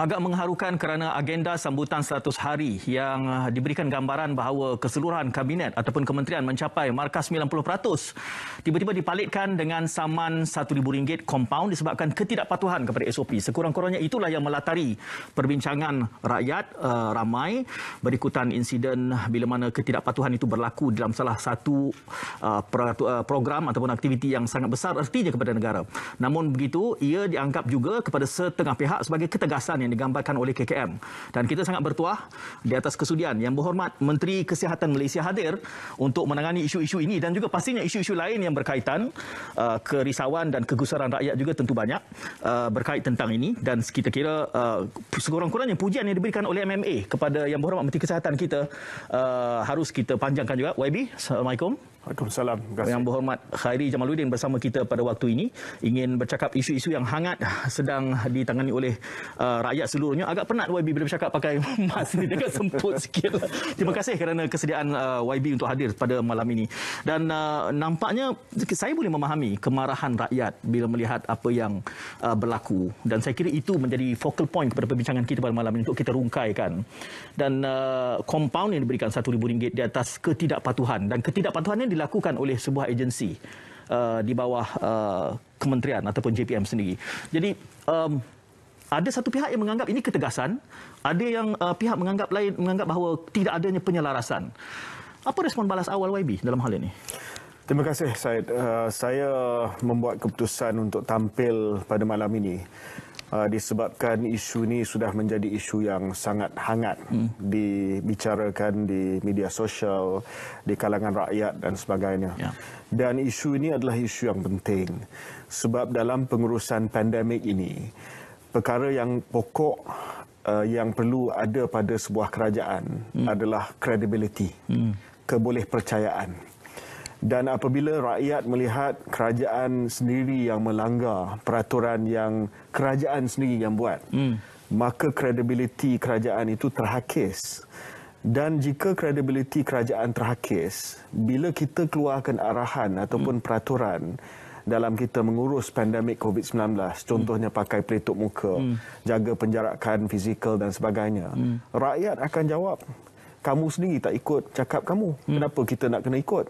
agak mengharukan kerana agenda sambutan 100 hari yang ah, diberikan gambaran bahawa keseluruhan kabinet ataupun kementerian mencapai markas 90% tiba-tiba dipalitkan dengan saman RM1,000 compound disebabkan ketidakpatuhan kepada SOP. Sekurang-kurangnya itulah yang melatari perbincangan rakyat uh, ramai berikutan insiden bila mana ketidakpatuhan itu berlaku dalam salah satu uh, program ataupun aktiviti yang sangat besar artinya kepada negara. Namun begitu, ia dianggap juga kepada setengah pihak sebagai ketegasan yang digambarkan oleh KKM. Dan kita sangat bertuah di atas kesudian yang berhormat Menteri Kesihatan Malaysia hadir untuk menangani isu-isu ini dan juga pastinya isu-isu lain yang berkaitan uh, kerisauan dan kegusaran rakyat juga tentu banyak uh, berkait tentang ini dan kita kira uh, sekurang-kurangnya pujian yang diberikan oleh MMA kepada yang berhormat Menteri Kesihatan kita uh, harus kita panjangkan juga. YB, Assalamualaikum. Waalaikumsalam. Yang berhormat Khairi Jamaluddin bersama kita pada waktu ini ingin bercakap isu-isu yang hangat ah, sedang ditangani oleh uh, rakyat seluruhnya. Agak penat YB bila bercakap pakai mask ni dekat semput sikit. Lah. Terima kasih kerana kesediaan uh, ah, YB untuk hadir pada malam ini. Dan uh, nampaknya saya boleh memahami kemarahan rakyat bila melihat apa yang uh, berlaku. Dan saya kira itu menjadi focal point kepada perbincangan kita pada malam ini untuk kita rungkaikan. Dan uh, compound yang diberikan RM1,000 di atas ketidakpatuhan. Dan ketidakpatuhan ini dilakukan oleh sebuah agensi uh, di bawah uh, kementerian ataupun JPM sendiri. Jadi um, ada satu pihak yang menganggap ini ketegasan, ada yang uh, pihak menganggap lain menganggap bahawa tidak adanya penyelarasan. Apa respon balas awal YB dalam hal ini? Terima kasih Said. Uh, saya membuat keputusan untuk tampil pada malam ini. Uh, disebabkan isu ini sudah menjadi isu yang sangat hangat hmm. dibicarakan di media sosial, di kalangan rakyat dan sebagainya. Ya. Dan isu ini adalah isu yang penting sebab dalam pengurusan pandemik ini, perkara yang pokok uh, yang perlu ada pada sebuah kerajaan hmm. adalah credibility, hmm. kebolehpercayaan dan apabila rakyat melihat kerajaan sendiri yang melanggar peraturan yang kerajaan sendiri yang buat hmm. maka kredibiliti kerajaan itu terhakis dan jika kredibiliti kerajaan terhakis bila kita keluarkan arahan ataupun hmm. peraturan dalam kita mengurus pandemik COVID-19 hmm. contohnya hmm. pakai pelitup muka hmm. jaga penjarakan fizikal dan sebagainya hmm. rakyat akan jawab kamu sendiri tak ikut cakap kamu hmm. kenapa kita nak kena ikut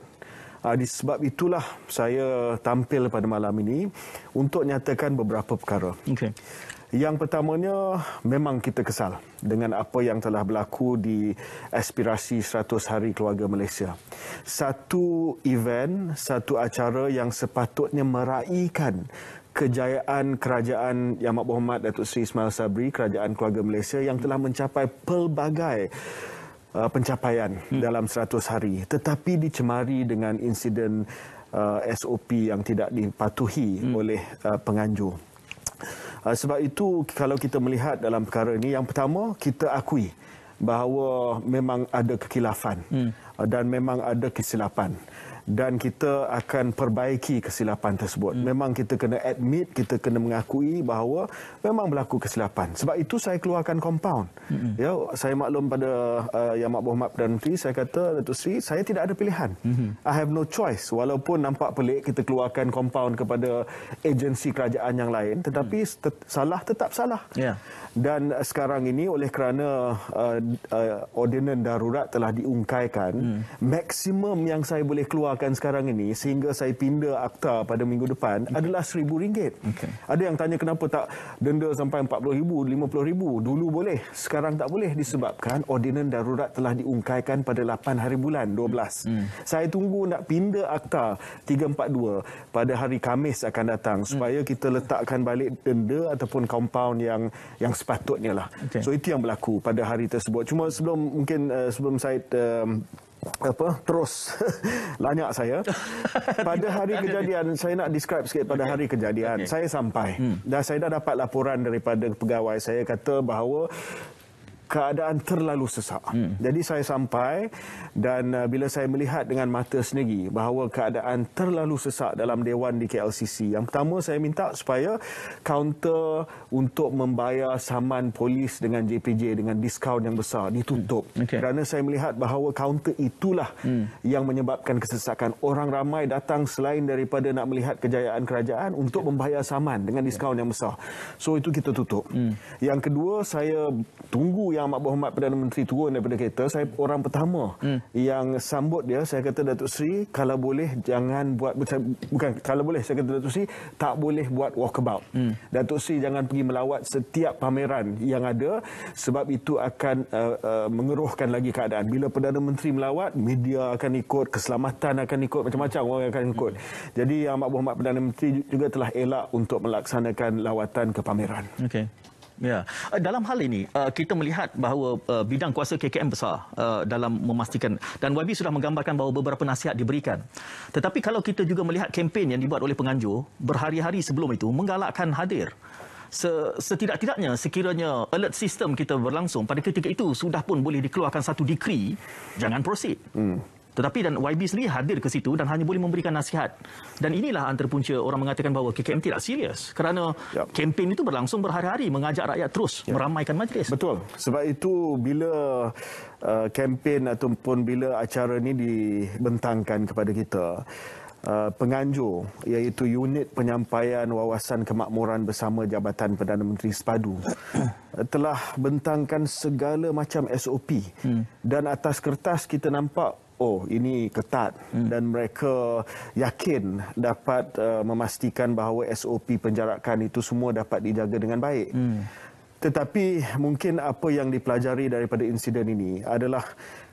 Uh, sebab itulah saya tampil pada malam ini untuk nyatakan beberapa perkara. Okay. Yang pertamanya memang kita kesal dengan apa yang telah berlaku di aspirasi 100 hari keluarga Malaysia. Satu event, satu acara yang sepatutnya meraihkan kejayaan kerajaan Yang Amat Berhormat Datuk Seri Ismail Sabri, kerajaan keluarga Malaysia yang telah mencapai pelbagai uh, pencapaian hmm. dalam 100 hari tetapi dicemari dengan insiden uh, SOP yang tidak dipatuhi hmm. oleh uh, penganjur. Uh, sebab itu kalau kita melihat dalam perkara ini yang pertama kita akui bahawa memang ada kekilafan hmm. Uh, dan memang ada kesilapan dan kita akan perbaiki kesilapan tersebut. Hmm. Memang kita kena admit, kita kena mengakui bahawa memang berlaku kesilapan. Sebab itu saya keluarkan compound. Hmm. Ya, saya maklum pada uh, Yang Mak Berhormat Perdana Menteri, saya kata, Datuk Seri, saya tidak ada pilihan. Hmm. I have no choice. Walaupun nampak pelik, kita keluarkan compound kepada agensi kerajaan yang lain. Tetapi hmm. salah tetap salah. Yeah dan sekarang ini oleh kerana uh, uh, ordinan darurat telah diungkaikan hmm. maksimum yang saya boleh keluarkan sekarang ini sehingga saya pindah akta pada minggu depan okay. adalah RM1000. Okay. Ada yang tanya kenapa tak denda sampai RM40,000, RM50,000. Dulu boleh, sekarang tak boleh disebabkan ordinan darurat telah diungkaikan pada 8 hari bulan 12. Hmm. hmm. Saya tunggu nak pindah akta 342 pada hari Kamis akan datang hmm. supaya hmm. kita letakkan balik denda ataupun compound yang yang sepatutnya lah. Okay. So itu yang berlaku pada hari tersebut. Cuma sebelum mungkin uh, sebelum saya um, eh, apa terus lanyak saya pada hari kejadian saya nak describe sikit pada okay. hari kejadian okay. saya sampai hmm. dan saya dah dapat laporan daripada pegawai saya kata bahawa keadaan terlalu sesak. Hmm. Jadi saya sampai dan uh, bila saya melihat dengan mata sendiri bahawa keadaan terlalu sesak dalam dewan di KLCC. Yang pertama saya minta supaya kaunter untuk membayar saman polis dengan JPJ dengan diskaun yang besar ditutup. Hmm. Okay. Kerana saya melihat bahawa kaunter itulah hmm. yang menyebabkan kesesakan. Orang ramai datang selain daripada nak melihat kejayaan kerajaan untuk okay. membayar saman dengan diskaun yang besar. So itu kita tutup. Hmm. Yang kedua saya tunggu yang yang amat berhormat Perdana Menteri turun daripada kereta, saya orang pertama hmm. yang sambut dia, saya kata Datuk Seri, kalau boleh jangan buat, bukan kalau boleh, saya kata Datuk Seri, tak boleh buat walkabout. Hmm. Datuk Seri jangan pergi melawat setiap pameran yang ada, sebab itu akan uh, uh, mengeruhkan lagi keadaan. Bila Perdana Menteri melawat, media akan ikut, keselamatan akan ikut, macam-macam orang akan ikut. Hmm. Jadi yang eh, amat berhormat Perdana Menteri juga telah elak untuk melaksanakan lawatan ke pameran. Okay. Ya. Eh, dalam hal ini, eh, kita melihat bahawa eh, bidang kuasa KKM besar dalam memastikan dan YB sudah menggambarkan bahawa beberapa nasihat diberikan. Tetapi kalau kita juga melihat kempen yang dibuat oleh penganjur berhari-hari sebelum itu menggalakkan hadir setidak-tidaknya sekiranya alert system kita berlangsung pada ketika itu sudah pun boleh dikeluarkan satu dekri jangan proceed. Hmm. Tetapi dan YB sendiri hadir ke situ dan hanya boleh memberikan nasihat. Dan inilah antarpunca orang mengatakan bahawa KKM tidak serius kerana ya. kempen itu berlangsung berhari-hari mengajak rakyat terus ya. meramaikan majlis. Betul. Sebab itu bila uh, kempen ataupun bila acara ini dibentangkan kepada kita, Uh, penganjur iaitu unit penyampaian wawasan kemakmuran bersama Jabatan Perdana Menteri Sepadu uh, telah bentangkan segala macam SOP hmm. dan atas kertas kita nampak oh ini ketat hmm. dan mereka yakin dapat uh, memastikan bahawa SOP penjarakan itu semua dapat dijaga dengan baik. Hmm. Tetapi mungkin apa yang dipelajari daripada insiden ini adalah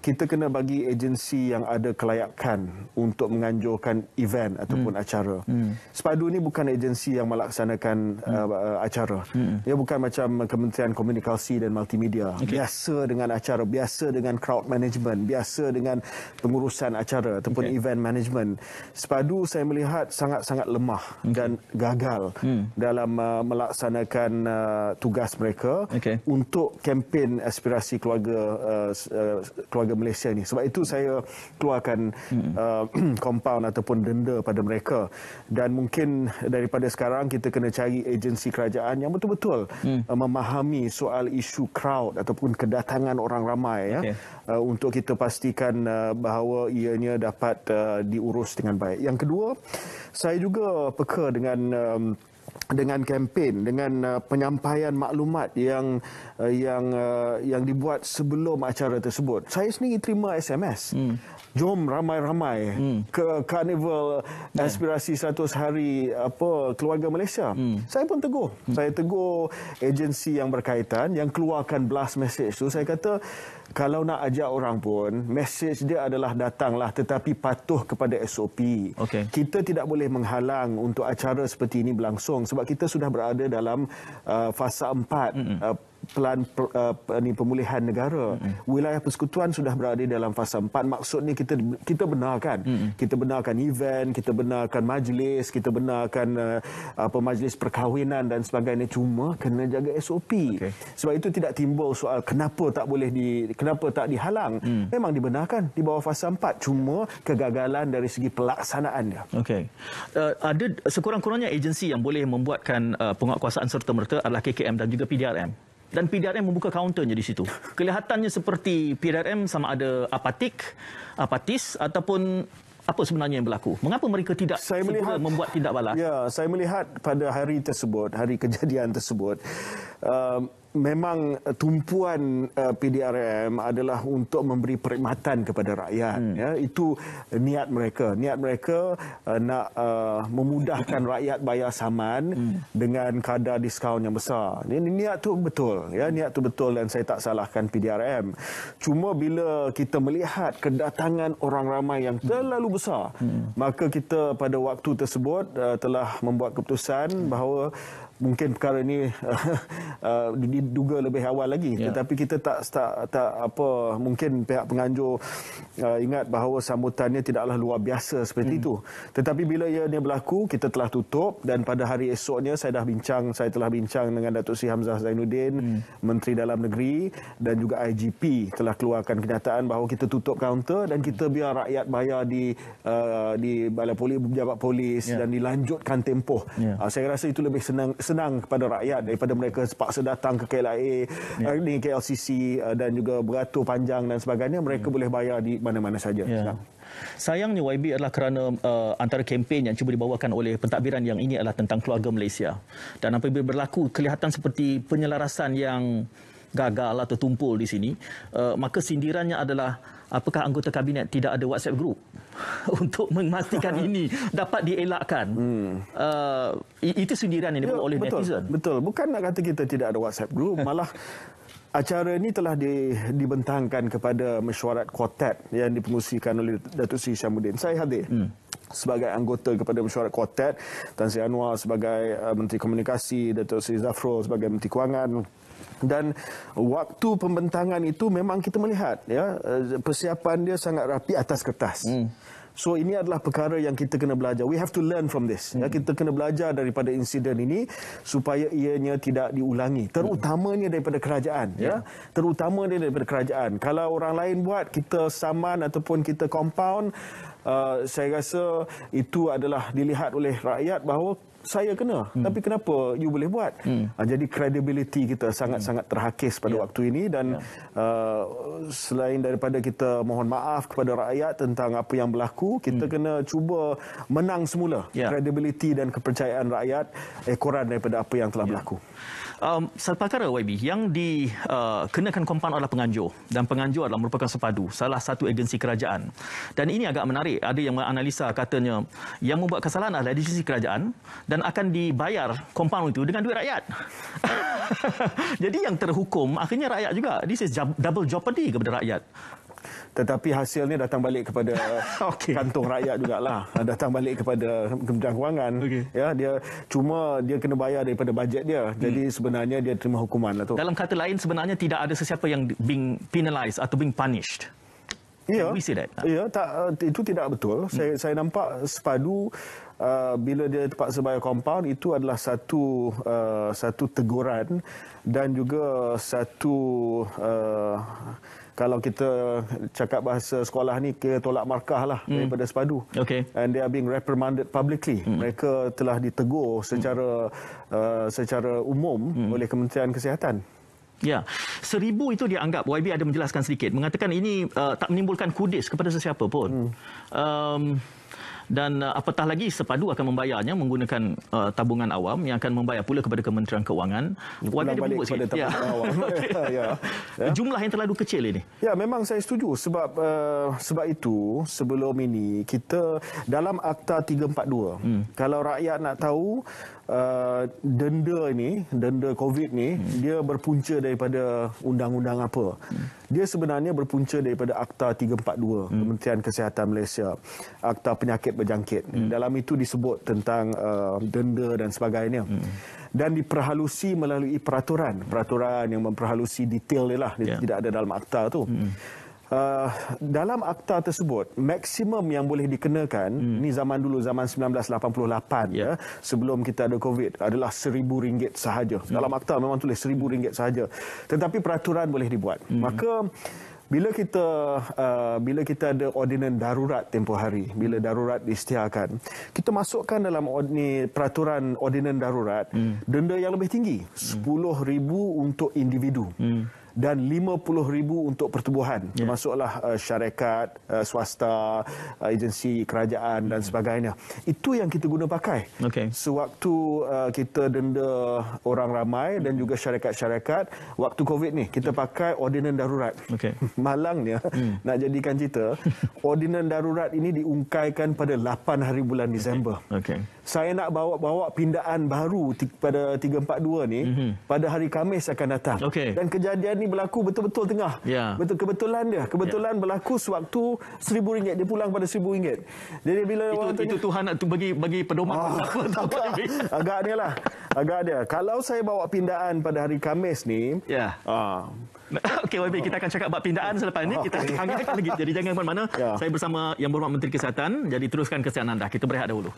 kita kena bagi agensi yang ada kelayakan untuk menganjurkan event ataupun hmm. acara. Hmm. Sepadu ini bukan agensi yang melaksanakan hmm. uh, uh acara. Hmm. Ia bukan macam Kementerian Komunikasi dan Multimedia. Okay. Biasa dengan acara, biasa dengan crowd management, biasa dengan pengurusan acara ataupun okay. event management. Sepadu saya melihat sangat-sangat lemah okay. dan gagal hmm. dalam uh, melaksanakan uh, tugas mereka okay. untuk kempen aspirasi keluarga uh, uh, keluarga Malaysia ni. Sebab itu saya keluarkan hmm. uh, compound ataupun denda pada mereka. Dan mungkin daripada sekarang kita kena cari agensi kerajaan yang betul-betul hmm. uh, memahami soal isu crowd ataupun kedatangan orang ramai okay. ya, uh, untuk kita pastikan uh, bahawa ianya dapat uh, diurus dengan baik. Yang kedua, saya juga peka dengan... Um, dengan kempen dengan uh, penyampaian maklumat yang uh, yang uh, yang dibuat sebelum acara tersebut saya sendiri terima SMS hmm. jom ramai-ramai hmm. ke carnival ya. aspirasi yeah. 100 hari apa keluarga Malaysia hmm. saya pun tegur hmm. saya tegur agensi yang berkaitan yang keluarkan blast message tu saya kata kalau nak ajak orang pun, message dia adalah datanglah tetapi patuh kepada SOP. Okay. Kita tidak boleh menghalang untuk acara seperti ini berlangsung sebab kita sudah berada dalam uh, fasa empat mm -hmm. uh, pelan uh, ni pemulihan negara mm-hmm. wilayah persekutuan sudah berada dalam fasa empat. Maksud ni kita kita benarkan mm-hmm. kita benarkan event kita benarkan majlis kita benarkan uh, apa majlis perkahwinan dan sebagainya cuma kena jaga SOP okay. sebab itu tidak timbul soal kenapa tak boleh di kenapa tak dihalang mm. memang dibenarkan di bawah fasa empat cuma kegagalan dari segi pelaksanaannya okey uh, ada sekurang-kurangnya agensi yang boleh membuatkan uh, penguatkuasaan serta-merta adalah KKM dan juga PDRM dan PDRM membuka kaunternya di situ. Kelihatannya seperti PDRM sama ada apatik, apatis ataupun apa sebenarnya yang berlaku? Mengapa mereka tidak saya melihat, membuat tindak balas? Ya, saya melihat pada hari tersebut, hari kejadian tersebut, um, memang eh, tumpuan uh, eh, PDRM adalah untuk memberi perkhidmatan kepada rakyat hmm. ya itu niat mereka niat mereka uh, nak uh, memudahkan rakyat bayar saman hmm. dengan kadar diskaun yang besar ini niat tu betul ya niat tu betul dan saya tak salahkan PDRM cuma bila kita melihat kedatangan orang ramai yang hmm. terlalu besar hmm. maka kita pada waktu tersebut uh, telah membuat keputusan hmm. bahawa mungkin perkara ini uh, diduga lebih awal lagi yeah. tetapi kita tak, tak tak apa mungkin pihak penganjur uh, ingat bahawa sambutannya tidaklah luar biasa seperti mm. itu tetapi bila ia ini berlaku kita telah tutup dan pada hari esoknya saya dah bincang saya telah bincang dengan Datuk Seri Hamzah Zainuddin mm. Menteri Dalam Negeri dan juga IGP telah keluarkan kenyataan bahawa kita tutup kaunter dan kita hmm. biar rakyat bayar di uh, di balai polis pejabat polis yeah. dan dilanjutkan tempoh yeah. uh, saya rasa itu lebih senang senang kepada rakyat daripada mereka sepaksa datang ke KLIA yeah. Ya. ni KLCC eh, dan juga beratur panjang dan sebagainya mereka yeah. Hmm. boleh bayar di mana-mana saja yeah. Sayangnya YB adalah kerana uh, antara kempen yang cuba dibawakan oleh pentadbiran yang ini adalah tentang keluarga Malaysia dan apabila berlaku kelihatan seperti penyelarasan yang gagal atau tumpul di sini, uh, maka sindirannya adalah apakah anggota kabinet tidak ada WhatsApp group untuk memastikan ini dapat dielakkan. Hmm. Uh, itu sindiran yang dibuat ya, oleh betul, netizen. Betul. Bukan nak kata kita tidak ada WhatsApp group, malah acara ini telah di, dibentangkan kepada mesyuarat kuartet yang dipengusikan oleh Datuk Seri Syamuddin. Saya hadir. Hmm sebagai anggota kepada mesyuarat kuartet Tan Sri Anwar sebagai uh, Menteri Komunikasi Datuk Sri Zafrul sebagai Menteri Kewangan dan waktu pembentangan itu memang kita melihat ya eh, persiapan dia sangat rapi atas kertas. Hmm. So ini adalah perkara yang kita kena belajar. We have to learn from this. Ya. Hmm. Ya, kita kena belajar daripada insiden ini supaya ianya tidak diulangi. Hmm. Terutamanya daripada kerajaan. Yeah. Ya. ya. Terutama daripada kerajaan. Kalau orang lain buat, kita saman ataupun kita compound, uh, saya rasa itu adalah dilihat oleh rakyat bahawa saya kena hmm. tapi kenapa you boleh buat hmm. Ah, jadi credibility kita sangat-sangat hmm. terhakis pada yeah. waktu ini dan yeah. Ya. uh, selain daripada kita mohon maaf kepada rakyat tentang apa yang berlaku kita hmm. kena cuba menang semula yeah. credibility dan kepercayaan rakyat ekoran eh, daripada apa yang telah yeah. berlaku um, Salpakara YB yang dikenakan uh, kompan adalah penganjur dan penganjur adalah merupakan sepadu salah satu agensi kerajaan dan ini agak menarik ada yang menganalisa katanya yang membuat kesalahan adalah agensi kerajaan dan akan dibayar kompan itu dengan duit rakyat jadi yang terhukum akhirnya rakyat juga this is double jeopardy kepada rakyat tetapi hasilnya datang balik kepada okay. kantong rakyat lah, datang balik kepada kementerian kewangan okay. ya dia cuma dia kena bayar daripada bajet dia hmm. jadi sebenarnya dia terima hukuman lah tu dalam kata lain sebenarnya tidak ada sesiapa yang being penalised atau being punished ya yeah. yeah, tak eh, itu tidak betul hmm. saya saya nampak sepadu Uh, bila dia terpaksa bayar compound itu adalah satu uh, satu teguran dan juga satu uh, kalau kita cakap bahasa sekolah ni ke tolak markah lah mm. daripada sepadu okay. and they are being reprimanded publicly mm. mereka telah ditegur hmm. secara mm. uh, secara umum mm. oleh Kementerian Kesihatan Ya, seribu itu dianggap YB ada menjelaskan sedikit mengatakan ini uh, tak menimbulkan kudis kepada sesiapa pun. Hmm. Um, dan uh, apatah lagi sepadu akan membayarnya menggunakan uh, tabungan awam yang akan membayar pula kepada Kementerian Keuangan. Wajar dia balik kepada tabungan ya. awam. Ya, ya. Ya. Jumlah yang terlalu kecil ini. Ya, memang saya setuju sebab uh, sebab itu sebelum ini kita dalam Akta 342. Hmm. Kalau rakyat nak tahu Uh, denda ini, denda COVID ni, hmm. dia berpunca daripada undang-undang apa? Hmm. Dia sebenarnya berpunca daripada Akta 342 hmm. Kementerian Kesihatan Malaysia, Akta Penyakit Berjangkit. Hmm. Dalam itu disebut tentang uh, denda dan sebagainya. Hmm. Dan diperhalusi melalui peraturan, peraturan yang memperhalusi detail dia lah, yeah. tidak ada dalam akta tu. Hmm. Uh, dalam akta tersebut maksimum yang boleh dikenakan hmm. ni zaman dulu zaman 1988 yeah. ya sebelum kita ada covid adalah seribu ringgit sahaja hmm. dalam akta memang tulis rm ringgit sahaja tetapi peraturan boleh dibuat hmm. maka bila kita uh, bila kita ada ordinan darurat tempoh hari bila darurat diisytiharkan kita masukkan dalam od, ni, peraturan ordinan darurat hmm. denda yang lebih tinggi hmm. RM10000 untuk individu hmm dan 50,000 untuk pertubuhan yeah. termasuklah uh, syarikat uh, swasta uh, agensi kerajaan dan sebagainya itu yang kita guna pakai okay. sewaktu uh, kita denda orang ramai dan juga syarikat-syarikat waktu covid ni kita yeah. pakai ordinan darurat okay. malangnya mm. nak jadikan cerita ordinan darurat ini diungkaikan pada 8 hari bulan Disember okay. Okay saya nak bawa bawa pindaan baru pada 342 ni mm-hmm. pada hari Khamis akan datang. Okay. Dan kejadian ni berlaku betul-betul tengah. Yeah. Betul kebetulan dia. Kebetulan yeah. berlaku sewaktu rm ringgit dia pulang pada rm ringgit. Jadi bila itu, waktu itu Tuhan nak bagi bagi pedoman oh, apa agak ni lah. Agak dia. Kalau saya bawa pindaan pada hari Khamis ni, ya. Yeah. Ah, Okey, YB, kita akan cakap buat pindaan selepas ini. Kita okay. hanggakan lagi. Jadi jangan ke mana-mana. Yeah. Saya bersama Yang Berhormat Menteri Kesihatan. Jadi teruskan kesihatan anda. Kita berehat dahulu.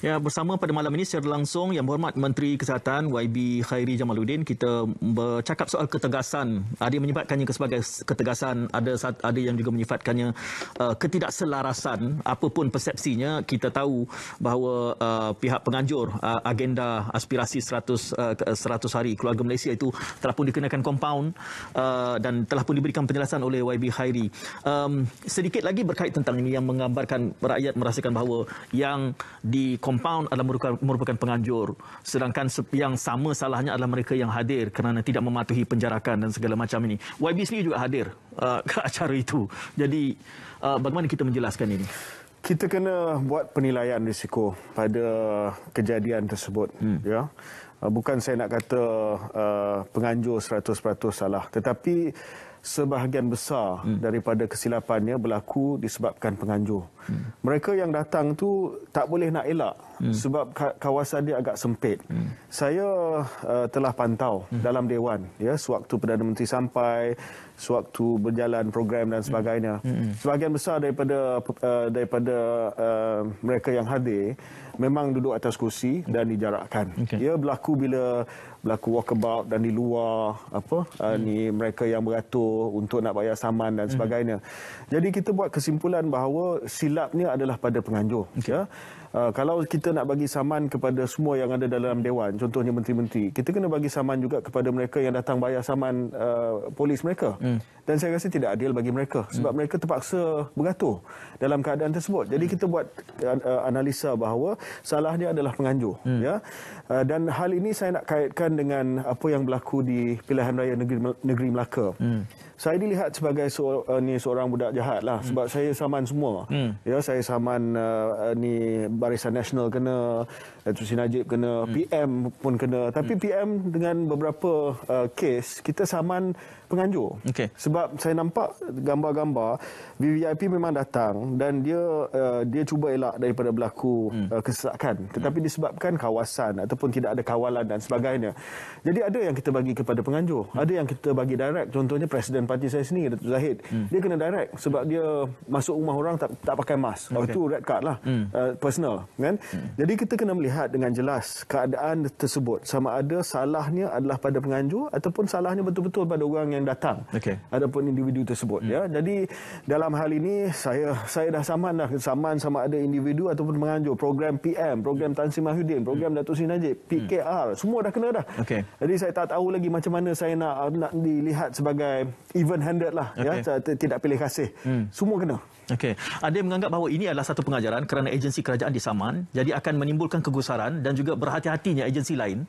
Ya, bersama pada malam ini secara langsung yang berhormat Menteri Kesihatan YB Khairi Jamaluddin kita bercakap soal ketegasan. Ada yang menyebatkannya sebagai ketegasan, ada ada yang juga menyifatkannya uh, ketidakselarasan apapun persepsinya. Kita tahu bahawa uh, pihak penganjur uh, agenda aspirasi 100 uh, 100 hari keluarga Malaysia itu telah pun dikenakan compound uh, dan telah pun diberikan penjelasan oleh YB Khairi. Um, sedikit lagi berkait tentang ini yang menggambarkan rakyat merasakan bahawa yang di compound adalah merupakan, merupakan penganjur sedangkan yang sama salahnya adalah mereka yang hadir kerana tidak mematuhi penjarakan dan segala macam ini YB sendiri juga hadir uh, ke acara itu jadi uh, bagaimana kita menjelaskan ini kita kena buat penilaian risiko pada kejadian tersebut hmm. ya uh, bukan saya nak kata uh, penganjur 100% salah tetapi sebahagian besar hmm. daripada kesilapannya berlaku disebabkan penganjur. Hmm. Mereka yang datang tu tak boleh nak elak hmm. sebab kawasan dia agak sempit. Hmm. Saya uh, telah pantau hmm. dalam dewan ya sewaktu Perdana Menteri sampai sewaktu berjalan program dan sebagainya. Mm. Sebahagian besar daripada uh, daripada uh, mereka yang hadir memang duduk atas kursi dan dijarakkan. Okay. Ia berlaku bila berlaku walkabout dan di luar apa hmm. uh, ni mereka yang beratur untuk nak bayar saman dan mm. sebagainya. Hmm. Jadi kita buat kesimpulan bahawa silapnya adalah pada penganjur. Okay. Ya? Uh, kalau kita nak bagi saman kepada semua yang ada dalam dewan contohnya menteri-menteri kita kena bagi saman juga kepada mereka yang datang bayar saman uh, polis mereka hmm. dan saya rasa tidak adil bagi mereka sebab hmm. mereka terpaksa bergantung dalam keadaan tersebut jadi hmm. kita buat uh, uh, analisa bahawa salahnya adalah penganjur hmm. ya uh, dan hal ini saya nak kaitkan dengan apa yang berlaku di pilihan raya negeri negeri Melaka hmm. Saya dilihat sebagai seorang, uh, ni seorang budak jahat lah sebab hmm. saya saman semua. Hmm. Ya saya saman uh, ni Barisan Nasional kena, Datuk Sri Najib kena, hmm. PM pun kena. Tapi hmm. PM dengan beberapa uh, kes, kita saman penganjur. Okay. Sebab saya nampak gambar-gambar VVIP memang datang dan dia uh, dia cuba elak daripada berlaku hmm. uh, kesesakan hmm. tetapi hmm. disebabkan kawasan ataupun tidak ada kawalan dan sebagainya. Jadi ada yang kita bagi kepada penganjur, hmm. ada yang kita bagi direct contohnya presiden parti saya sendiri Datuk Zahid. Hmm. Dia kena direct sebab dia masuk rumah orang tak tak pakai mask. Oh, okay. Itu red card lah. Hmm. Uh, personal kan? Hmm. Jadi kita kena melihat dengan jelas keadaan tersebut sama ada salahnya adalah pada penganjur ataupun salahnya betul-betul pada orang yang yang datang okay. pun individu tersebut hmm. ya jadi dalam hal ini saya saya dah saman dah saman sama ada individu ataupun menganjur program PM program Tan Sri Mahyudin program hmm. Datuk Seri Najib PKR hmm. semua dah kena dah okay. jadi saya tak tahu lagi macam mana saya nak nak dilihat sebagai even handed lah okay. ya tidak pilih kasih hmm. semua kena Okay. Ada yang menganggap bahawa ini adalah satu pengajaran kerana agensi kerajaan disaman, jadi akan menimbulkan kegusaran dan juga berhati-hatinya agensi lain.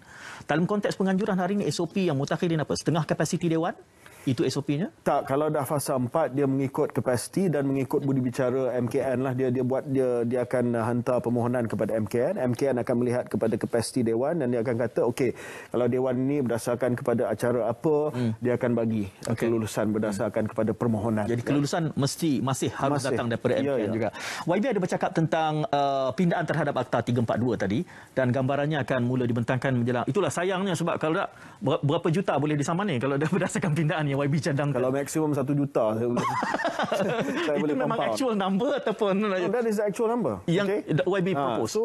Dalam konteks penganjuran hari ini, SOP yang mutakhirin apa? Setengah kapasiti Dewan? Itu SOP-nya? Tak, kalau dah fasa 4 dia mengikut kapasiti dan mengikut budi bicara MKN lah dia dia buat dia dia akan hantar permohonan kepada MKN. MKN akan melihat kepada kapasiti dewan dan dia akan kata okey, kalau dewan ini berdasarkan kepada acara apa, hmm. dia akan bagi uh, okay. kelulusan berdasarkan hmm. kepada permohonan. Jadi ya. kelulusan ya. mesti masih harus masih. datang daripada MKN ya, ya. juga. YB ada bercakap tentang uh, pindaan terhadap akta 342 tadi dan gambarannya akan mula dibentangkan menjelang. Itulah sayangnya sebab kalau tak berapa juta boleh disaman kalau dah berdasarkan pindaan yang YB cadangkan? Kalau maksimum 1 juta saya boleh. saya itu boleh memang compound. actual number ataupun no, that is the actual number. Yang okay. YB ha, propose. so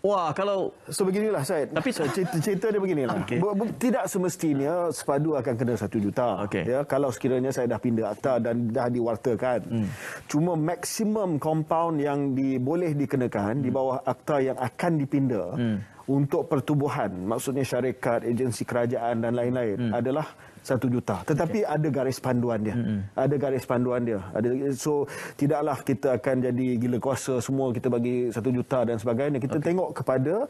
wah kalau so beginilah Syed. Tapi so, cerita, cerita dia beginilah. Okay. Tidak semestinya sepadu akan kena 1 juta. Okay. Ya, kalau sekiranya saya dah pindah akta dan dah diwartakan. Hmm. Cuma maksimum compound yang di, boleh dikenakan hmm. di bawah akta yang akan dipindah. Hmm untuk pertubuhan maksudnya syarikat agensi kerajaan dan lain-lain hmm. adalah satu juta. Tetapi okay. ada garis panduan dia. Mm-hmm. Ada garis panduan dia. Ada, so tidaklah kita akan jadi gila kuasa semua kita bagi satu juta dan sebagainya. Kita okay. tengok kepada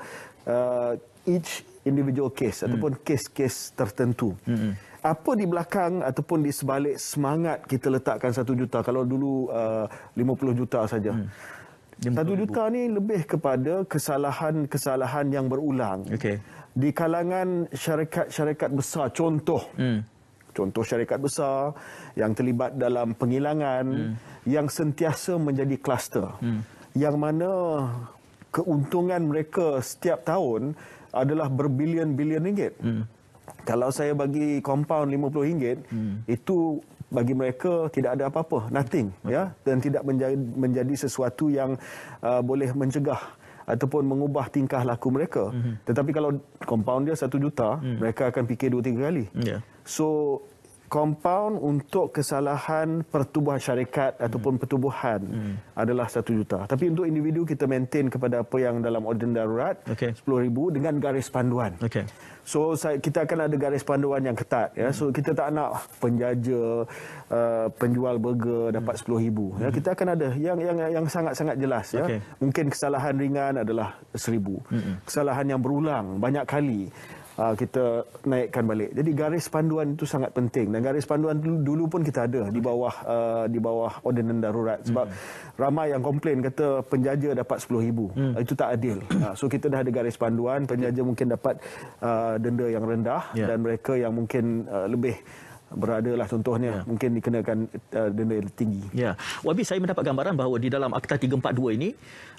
uh, each individual case mm. ataupun kes-kes tertentu. Mm-hmm. Apa di belakang ataupun di sebalik semangat kita letakkan satu juta? Kalau dulu uh, lima puluh juta saja. Mm. Satu hmm. juta ni lebih kepada kesalahan-kesalahan yang berulang. Okay di kalangan syarikat-syarikat besar contoh hmm. contoh syarikat besar yang terlibat dalam penghilangan hmm. yang sentiasa menjadi kluster hmm. yang mana keuntungan mereka setiap tahun adalah berbilion-bilion ringgit hmm. kalau saya bagi compound RM50 hmm. itu bagi mereka tidak ada apa-apa nothing hmm. ya dan tidak menjadi, menjadi sesuatu yang uh, boleh mencegah ataupun mengubah tingkah laku mereka. Mm-hmm. Tetapi kalau compound dia 1 juta, mm. mereka akan fikir 2 3 kali. Yeah. So compound untuk kesalahan pertubuhan syarikat hmm. ataupun pertubuhan hmm. adalah 1 juta. Tapi untuk individu kita maintain kepada apa yang dalam order darurat okay. ribu dengan garis panduan. Okay. So kita akan ada garis panduan yang ketat ya. Hmm. So kita tak nak penjaja uh, penjual burger dapat 10,000. Hmm. Ya hmm. kita akan ada yang yang yang sangat-sangat jelas ya. Mungkin kesalahan ringan adalah 1,000. Hmm. Kesalahan yang berulang banyak kali Ah, kita naikkan balik. Jadi garis panduan itu sangat penting dan garis panduan dulu, dulu pun kita ada di bawah ah, di bawah ordinan darurat sebab hmm. ramai yang komplain kata penjaja dapat 10,000. Hmm. Ah, itu tak adil. Uh, so kita dah ada garis panduan, penjaja okay. Ya. mungkin dapat denda yang rendah yeah. dan mereka yang mungkin lebih berada lah contohnya ya. mungkin dikenakan uh, denda yang tinggi. Ya. Wabi saya mendapat gambaran bahawa di dalam Akta 342 ini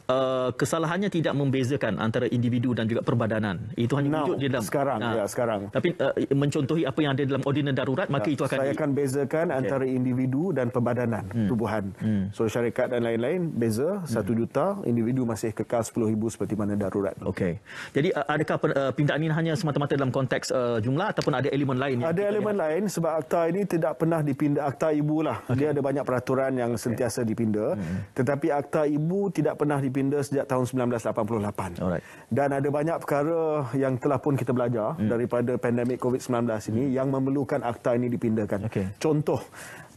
Eh, kesalahannya tidak membezakan antara individu dan juga perbadanan. Itu hanya wujud di dalam sekarang nah, ya sekarang. Tapi uh, mencontohi apa yang ada dalam ordinan darurat maka ya, itu akan Saya akan bezakan okay. antara individu dan perbadanan hmm. tubuhan. Hmm. So syarikat dan lain-lain beza satu hmm. juta individu masih kekal ribu seperti mana darurat. Okey. Jadi uh, adakah per, uh, pindaan ini hanya semata-mata dalam konteks uh, jumlah ataupun ada elemen lain Ada elemen lihat? lain sebab akta ini tidak pernah dipindah akta ibulah. Okay. Dia ada banyak peraturan yang sentiasa dipindah. hmm. tetapi akta ibu tidak pernah dipindah dipinda sejak tahun 1988. Alright. Dan ada banyak perkara yang telah pun kita belajar hmm. daripada pandemik COVID-19 ini hmm. yang memerlukan akta ini dipindahkan. Okay. Contoh,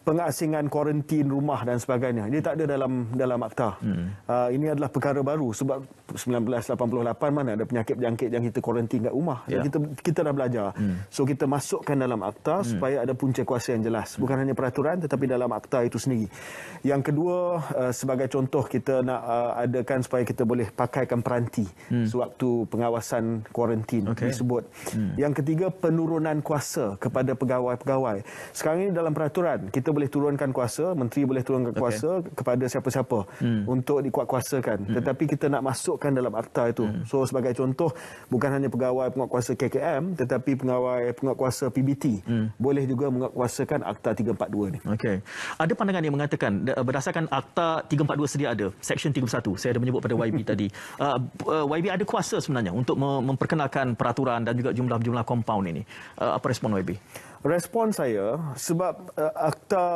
pengasingan kuarantin rumah dan sebagainya. Ini tak ada dalam dalam akta. Hmm. Uh, ini adalah perkara baru sebab 1988 mana ada penyakit jangkit yang kita kuarantin kat rumah. Yeah. Kita kita dah belajar. Hmm. So kita masukkan dalam akta hmm. supaya ada punca kuasa yang jelas. Bukan hanya peraturan tetapi dalam akta itu sendiri. Yang kedua uh, sebagai contoh kita nak uh, adakan supaya kita boleh pakaikan peranti hmm. sewaktu pengawasan kuarantin okay. disebut. Hmm. Yang ketiga penurunan kuasa kepada pegawai-pegawai. Sekarang ini dalam peraturan kita boleh turunkan kuasa, menteri boleh turunkan kuasa okay. kepada siapa-siapa hmm. untuk dikuatkuasakan. Hmm. Tetapi kita nak masukkan dalam akta itu. Hmm. So sebagai contoh, bukan hanya pegawai penguatkuasa KKM tetapi pegawai penguatkuasa PBT hmm. boleh juga menguatkuasakan akta 342 ini. Okey. Ada pandangan yang mengatakan berdasarkan akta 342 sedia ada, section 31. Saya ada menyebut pada YB tadi. Ah, uh, ah, YB ada kuasa sebenarnya untuk memperkenalkan peraturan dan juga jumlah-jumlah compound ini. Uh, apa respon YB? respon saya sebab uh, akta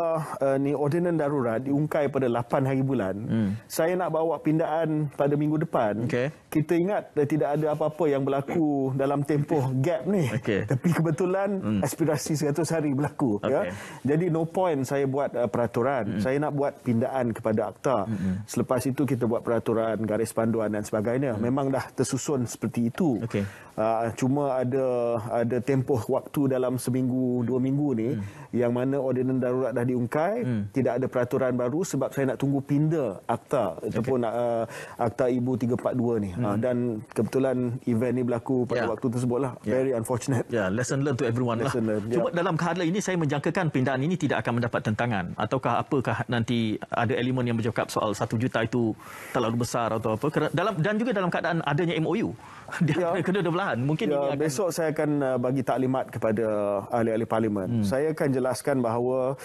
uh, ni ordinan darurat diungkai pada 8 hari bulan hmm. saya nak bawa pindaan pada minggu depan okay. kita ingat uh, tidak ada apa-apa yang berlaku dalam tempoh gap ni okay. tapi kebetulan hmm. aspirasi 100 hari berlaku okay. ya jadi no point saya buat uh, peraturan hmm. saya nak buat pindaan kepada akta hmm. selepas itu kita buat peraturan garis panduan dan sebagainya hmm. memang dah tersusun seperti itu okay. uh, ah, cuma ada ada tempoh waktu dalam seminggu dua minggu ni hmm. yang mana ordinan darurat dah diungkai hmm. tidak ada peraturan baru sebab saya nak tunggu pindah akta ataupun uh, akta ibu 342 ni hmm. uh, dan kebetulan event ni berlaku pada yeah. waktu tersebut lah yeah. very unfortunate yeah. lesson learned to everyone lah. lesson lah learned. Ya. cuma dalam keadaan ini saya menjangkakan pindahan ini tidak akan mendapat tentangan ataukah apakah nanti ada elemen yang bercakap soal 1 juta itu terlalu besar atau apa dalam dan juga dalam keadaan adanya MOU dia yeah. kena dua belahan mungkin yeah. ini akan... besok saya akan uh, bagi taklimat kepada ahli-ahli oleh parlimen. Hmm. Saya akan jelaskan bahawa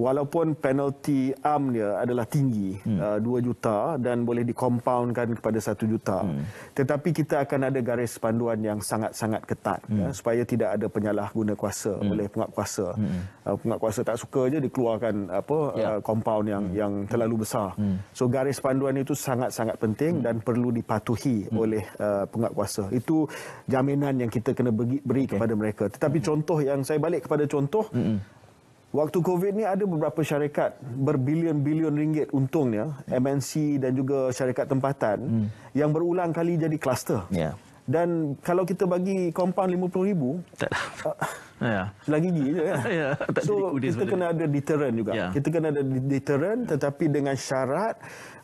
walaupun penalty amnya adalah tinggi hmm. uh, 2 juta dan boleh dikompaunkan kepada 1 juta hmm. tetapi kita akan ada garis panduan yang sangat-sangat ketat hmm. uh, supaya tidak ada penyalahguna kuasa hmm. oleh penguatkuasa hmm. uh, kuasa tak suka je dikeluarkan apa kompaun ya. yeah. uh, yang hmm. yang terlalu besar hmm. so garis panduan itu sangat-sangat penting hmm. dan perlu dipatuhi hmm. oleh uh, kuasa itu jaminan yang kita kena beri, beri okay. kepada mereka tetapi hmm. contoh yang saya balik kepada contoh hmm. Waktu COVID ni ada beberapa syarikat berbilion-bilion ringgit untungnya, hmm. MNC dan juga syarikat tempatan hmm. yang berulang kali jadi kluster. Yeah. Dan kalau kita bagi kompaun RM50,000, uh, yeah. lagi gigi je kan? yeah, so, kita kena ada deterrent juga. Yeah. Kita kena ada deterrent tetapi dengan syarat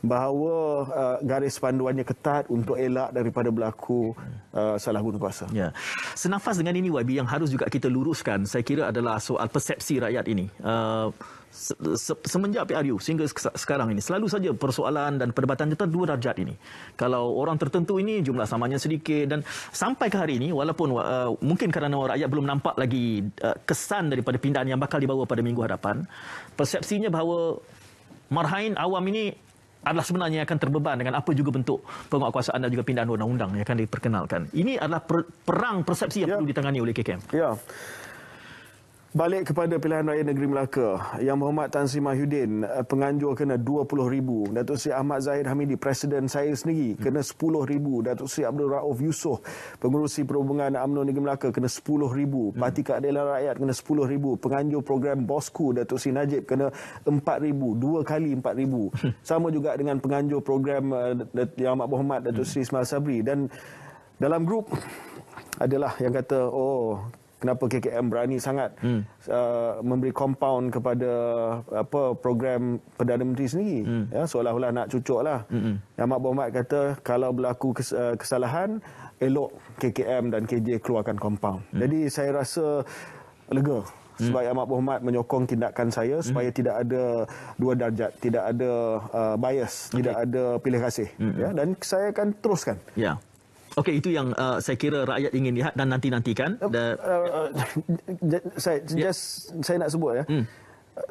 bahawa uh, garis panduannya ketat untuk elak daripada berlaku uh, salah guna kuasa. Ya. Senafas dengan ini YB yang harus juga kita luruskan saya kira adalah soal persepsi rakyat ini. Uh, semenjak PRU sehingga sekarang ini selalu saja persoalan dan perdebatan kita dua darjat ini kalau orang tertentu ini jumlah samanya sedikit dan sampai ke hari ini walaupun uh, mungkin kerana rakyat belum nampak lagi uh, kesan daripada pindaan yang bakal dibawa pada minggu hadapan persepsinya bahawa marhain awam ini adalah sebenarnya yang akan terbeban dengan apa juga bentuk penguatkuasaan dan juga pindahan undang-undang yang akan diperkenalkan. Ini adalah perang persepsi yang ya. perlu ditangani oleh KKM. Ya. Balik kepada pilihan raya negeri Melaka, Yang Berhormat Tan Sri Mahyudin eh, penganjur kena 20,000, Datuk Seri Ahmad Zahid Hamidi, Presiden saya sendiri kena 10,000, Datuk Seri Abdul Rauf Yusof, Pengurusi Perhubungan UMNO Negeri Melaka kena 10,000, hmm. Parti Keadilan Rakyat kena 10,000, penganjur program Bosku Datuk Seri Najib kena 4,000, dua kali 4,000. Sama juga dengan penganjur program eh, Yang Amat Berhormat Datuk hmm. Seri Ismail Sabri dan dalam grup adalah yang kata oh kenapa KKM berani sangat hmm. uh, memberi compound kepada apa program Perdana Menteri sendiri hmm. ya seolah-olah nak cucuklah. Hmm. Yang Mak Bomat kata kalau berlaku kes, uh, kesalahan elok KKM dan KJ keluarkan compound. Hmm. Jadi saya rasa lega sebab hmm. Ahmad Muhammad menyokong tindakan saya hmm. supaya hmm. tidak ada dua darjat, tidak ada uh, bias, okay. tidak ada pilih kasih hmm. ya dan saya akan teruskan. Yeah. Okey, itu yang uh, saya kira rakyat ingin lihat dan nanti-nantikan. The... Uh, uh, saya, yeah. saya nak sebut ya. Hmm.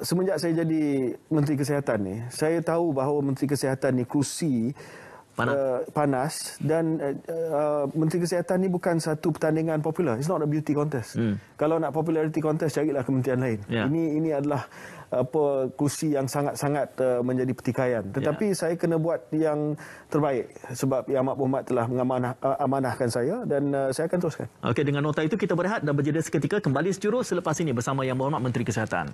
Semenjak saya jadi Menteri Kesihatan ni, saya tahu bahawa Menteri Kesihatan ni kursi panas, uh, panas dan uh, uh, Menteri Kesihatan ni bukan satu pertandingan popular. It's not a beauty contest. Hmm. Kalau nak popularity contest, carilah kementerian lain. Yeah. Ini ini adalah apa kursi yang sangat-sangat uh, menjadi pertikaian. Tetapi yeah. saya kena buat yang terbaik sebab Yang Amat Berhormat telah mengamanah, uh, amanahkan saya dan uh, saya akan teruskan. Okay, dengan nota itu kita berehat dan berjeda seketika kembali sejurus selepas ini bersama Yang Berhormat Menteri Kesihatan.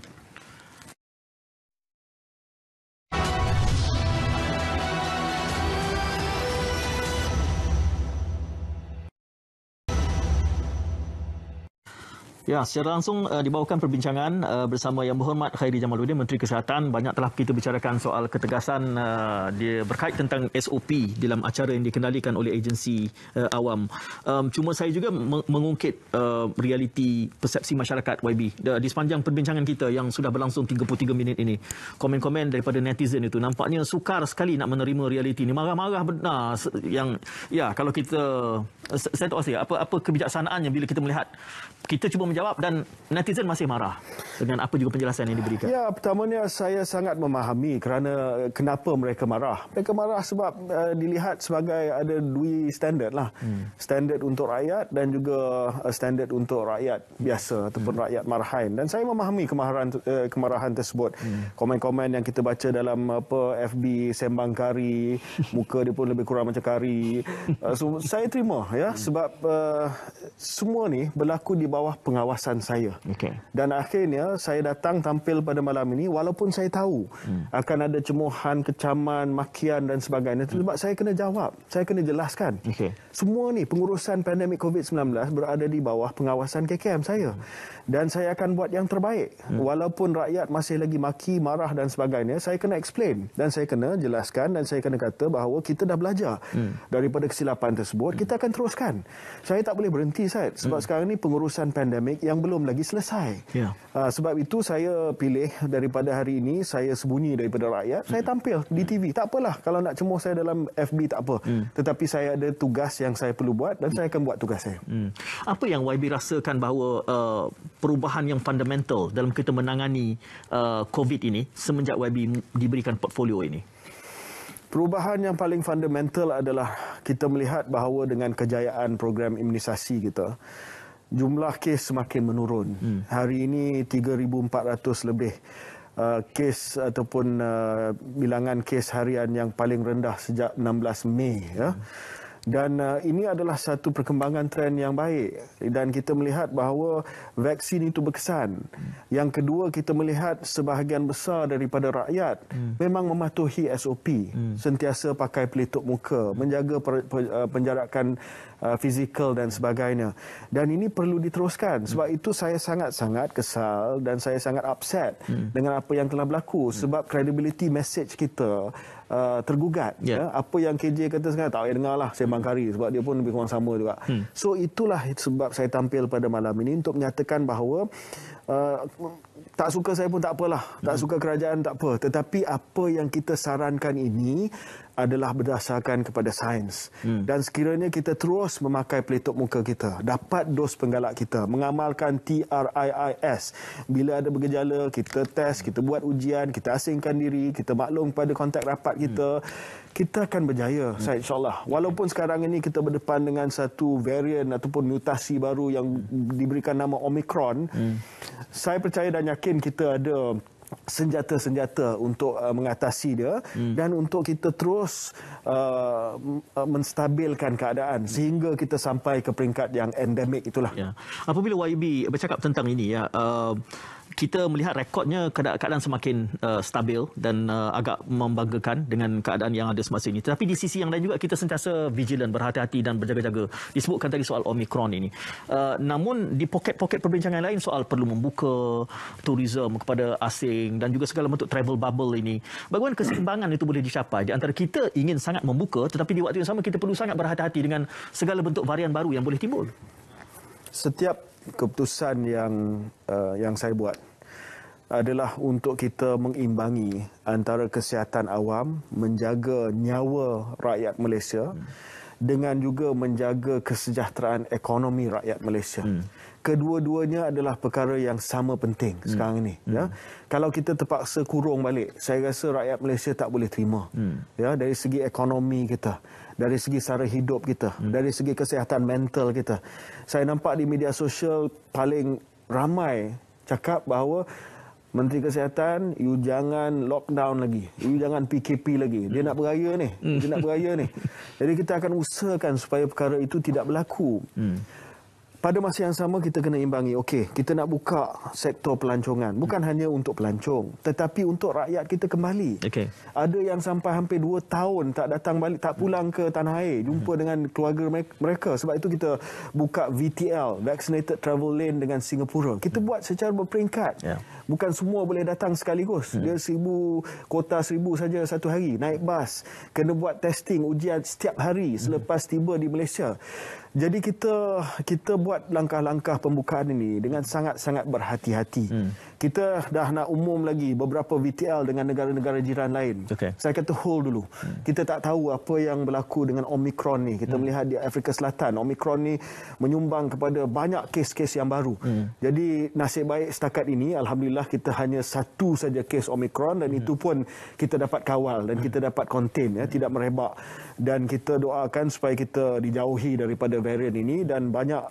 Ya, secara langsung uh, dibawakan perbincangan uh, bersama Yang Berhormat Khairi Jamaluddin Menteri Kesihatan. Banyak telah kita bicarakan soal ketegasan uh, dia berkait tentang SOP dalam acara yang dikendalikan oleh agensi uh, awam. Um, cuma saya juga mengungkit uh, realiti persepsi masyarakat YB di sepanjang perbincangan kita yang sudah berlangsung 33 minit ini. Komen-komen daripada netizen itu nampaknya sukar sekali nak menerima realiti ini. Marah-marah benar yang ya kalau kita saya tak apa apa kebijaksanaannya bila kita melihat kita cuba menjawab dan netizen masih marah dengan apa juga penjelasan yang diberikan. Ya, pertamanya saya sangat memahami kerana kenapa mereka marah. Mereka marah sebab uh, dilihat sebagai ada dua standard lah. Hmm. Standard untuk rakyat dan juga eh, standard untuk rakyat biasa ataupun hmm. rakyat marhain. Dan saya memahami kemarahan uh, kemarahan tersebut. Hmm. Komen-komen yang kita baca dalam apa FB sembang kari, muka dia pun lebih kurang macam kari. Uh, so, saya terima ya hmm. sebab uh, semua ni berlaku di bawah pengawasan saya. Okay. Dan akhirnya saya datang tampil pada malam ini walaupun saya tahu hmm. akan ada cemohan, kecaman, makian dan sebagainya. Hmm. Sebab hmm. saya kena jawab, saya kena jelaskan. Okay. Semua ni pengurusan pandemik COVID-19 berada di bawah pengawasan KKM saya. Hmm. Dan saya akan buat yang terbaik. Hmm. Walaupun rakyat masih lagi maki, marah dan sebagainya, saya kena explain dan saya kena jelaskan dan saya kena kata bahawa kita dah belajar hmm. daripada kesilapan tersebut, hmm. kita akan teruskan. Saya tak boleh berhenti, Syed. Sebab hmm. sekarang ni pengurusan urusan pandemik yang belum lagi selesai. Yeah. Ya. sebab itu saya pilih daripada hari ini saya sembunyi daripada rakyat, mm. saya hmm. tampil di TV. Hmm. Tak apalah kalau nak cemuh saya dalam FB tak apa. Mm. Tetapi saya ada tugas yang saya perlu buat dan mm. saya akan buat tugas saya. Mm. Apa yang YB rasakan bahawa uh, perubahan yang fundamental dalam kita menangani uh, COVID ini semenjak YB diberikan portfolio ini? Perubahan yang paling fundamental adalah kita melihat bahawa dengan kejayaan program imunisasi kita, jumlah kes semakin menurun. Hmm. Hari ini 3,400 lebih uh, kes ataupun uh, bilangan kes harian yang paling rendah sejak 16 Mei. Ya. Hmm dan uh, ini adalah satu perkembangan tren yang baik dan kita melihat bahawa vaksin itu berkesan. Hmm. Yang kedua kita melihat sebahagian besar daripada rakyat hmm. memang mematuhi SOP, hmm. sentiasa pakai pelitup muka, hmm. menjaga per, per, uh, penjarakan uh, fizikal dan sebagainya. Dan ini perlu diteruskan. Hmm. Sebab hmm. itu saya sangat-sangat kesal dan saya sangat upset hmm. dengan apa yang telah berlaku hmm. sebab credibility message kita uh, tergugat yeah. ya apa yang KJ kata sekarang tak payah dengarlah sembang hmm. kari sebab dia pun lebih kurang sama juga hmm. so itulah sebab saya tampil pada malam ini untuk menyatakan bahawa uh, tak suka saya pun tak apalah tak hmm. suka kerajaan tak apa tetapi apa yang kita sarankan ini adalah berdasarkan kepada sains. Hmm. Dan sekiranya kita terus memakai pelitup muka kita, dapat dos penggalak kita, mengamalkan TRIIS. Bila ada bergejala, kita test, kita buat ujian, kita asingkan diri, kita maklum pada kontak rapat kita, hmm. kita akan berjaya, hmm. saya insyaAllah. Walaupun sekarang ini kita berdepan dengan satu varian ataupun mutasi baru yang diberikan nama Omicron, hmm. saya percaya dan yakin kita ada senjata-senjata untuk uh, mengatasi dia hmm. dan untuk kita terus uh, menstabilkan keadaan hmm. sehingga kita sampai ke peringkat yang endemik itulah. Ya. Apabila YB bercakap tentang ini ya uh, kita melihat rekodnya keadaan semakin uh, stabil dan uh, agak membanggakan dengan keadaan yang ada semasa ini. Tetapi di sisi yang lain juga kita sentiasa vigilant, berhati-hati dan berjaga-jaga. Disebutkan tadi soal Omicron ini. Uh, namun di poket-poket perbincangan lain soal perlu membuka tourism kepada asing dan juga segala bentuk travel bubble ini. Bagaimana keseimbangan itu boleh dicapai? Di antara kita ingin sangat membuka tetapi di waktu yang sama kita perlu sangat berhati-hati dengan segala bentuk varian baru yang boleh timbul. Setiap keputusan yang uh, yang saya buat adalah untuk kita mengimbangi antara kesihatan awam, menjaga nyawa rakyat Malaysia hmm. dengan juga menjaga kesejahteraan ekonomi rakyat Malaysia. Hmm. Kedua-duanya adalah perkara yang sama penting hmm. sekarang ini. Ya. Kalau kita terpaksa kurung balik, saya rasa rakyat Malaysia tak boleh terima ya, dari segi ekonomi kita dari segi sara hidup kita, hmm. dari segi kesihatan mental kita. Saya nampak di media sosial paling ramai cakap bahawa Menteri Kesihatan, you jangan lockdown lagi. You jangan PKP lagi. Dia nak beraya ni. Hmm. Dia nak beraya ni. Jadi kita akan usahakan supaya perkara itu tidak berlaku. Hmm pada masa yang sama kita kena imbangi. Okey, kita nak buka sektor pelancongan. Bukan hmm. hanya untuk pelancong, tetapi untuk rakyat kita kembali. Okay. Ada yang sampai hampir dua tahun tak datang balik, tak pulang ke tanah air. Jumpa hmm. dengan keluarga mereka. Sebab itu kita buka VTL, Vaccinated Travel Lane dengan Singapura. Kita hmm. buat secara berperingkat. Yeah. Bukan semua boleh datang sekaligus. Hmm. Dia seribu, kota seribu saja satu hari. Naik bas, kena buat testing, ujian setiap hari selepas hmm. tiba di Malaysia. Jadi kita kita buat langkah-langkah pembukaan ini dengan sangat-sangat berhati-hati. Hmm. Kita dah nak umum lagi beberapa VTL dengan negara-negara jiran lain. Okay. Saya kata hold dulu. Hmm. Kita tak tahu apa yang berlaku dengan Omicron ni. Kita hmm. melihat di Afrika Selatan, Omicron ni menyumbang kepada banyak kes-kes yang baru. Hmm. Jadi nasib baik setakat ini, Alhamdulillah kita hanya satu saja kes Omicron dan hmm. itu pun kita dapat kawal dan hmm. kita dapat contain, ya, tidak merebak. Dan kita doakan supaya kita dijauhi daripada varian ini dan banyak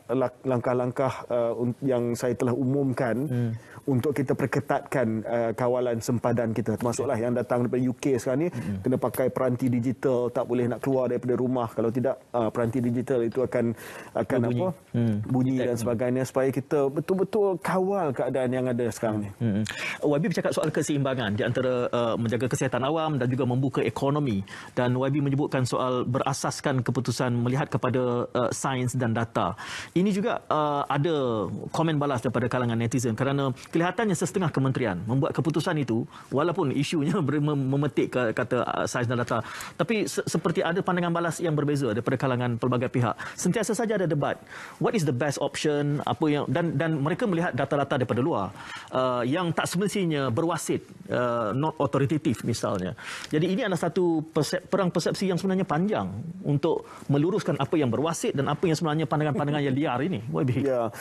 langkah-langkah uh, yang saya telah umumkan hmm. untuk kita perketatkan uh, kawalan sempadan kita termasuklah yang datang daripada UK sekarang ini hmm. kena pakai peranti digital tak boleh nak keluar daripada rumah kalau tidak uh, peranti digital itu akan akan bunyi. apa hmm. bunyi dan sebagainya supaya kita betul-betul kawal keadaan yang ada sekarang ini. Hmm. YB bercakap soal keseimbangan di antara uh, menjaga kesihatan awam dan juga membuka ekonomi dan YB menyebutkan soal berasaskan keputusan melihat kepada uh, sains dan data. Ini juga uh, ada komen balas daripada kalangan netizen kerana kelihatannya setengah kementerian membuat keputusan itu walaupun isunya memetik kata uh, sains dan data. Tapi se seperti ada pandangan balas yang berbeza daripada kalangan pelbagai pihak. Sentiasa saja ada debat. What is the best option? Apa yang dan dan mereka melihat data-data daripada luar uh, yang tak semestinya berwasit, uh, not authoritative misalnya. Jadi ini adalah satu persep, perang persepsi yang sebenarnya panjang untuk meluruskan apa yang berwasit dan apa yang sebenarnya pandangan-pandangan yang liar ini. YB. Yeah.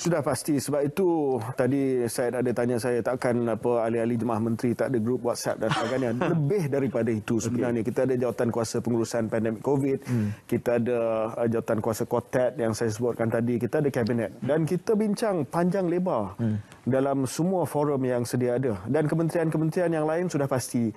Sudah pasti sebab itu tadi saya ada tanya saya takkan apa ahli-ahli jemaah menteri tak ada grup WhatsApp dan sebagainya. Lebih daripada itu sebenarnya okay. kita ada jawatan kuasa pengurusan pandemik COVID, hmm. kita ada uh, jawatan kuasa Kotet yang saya sebutkan tadi, kita ada kabinet dan kita bincang panjang lebar hmm. dalam semua forum yang sedia ada dan kementerian-kementerian yang lain sudah pasti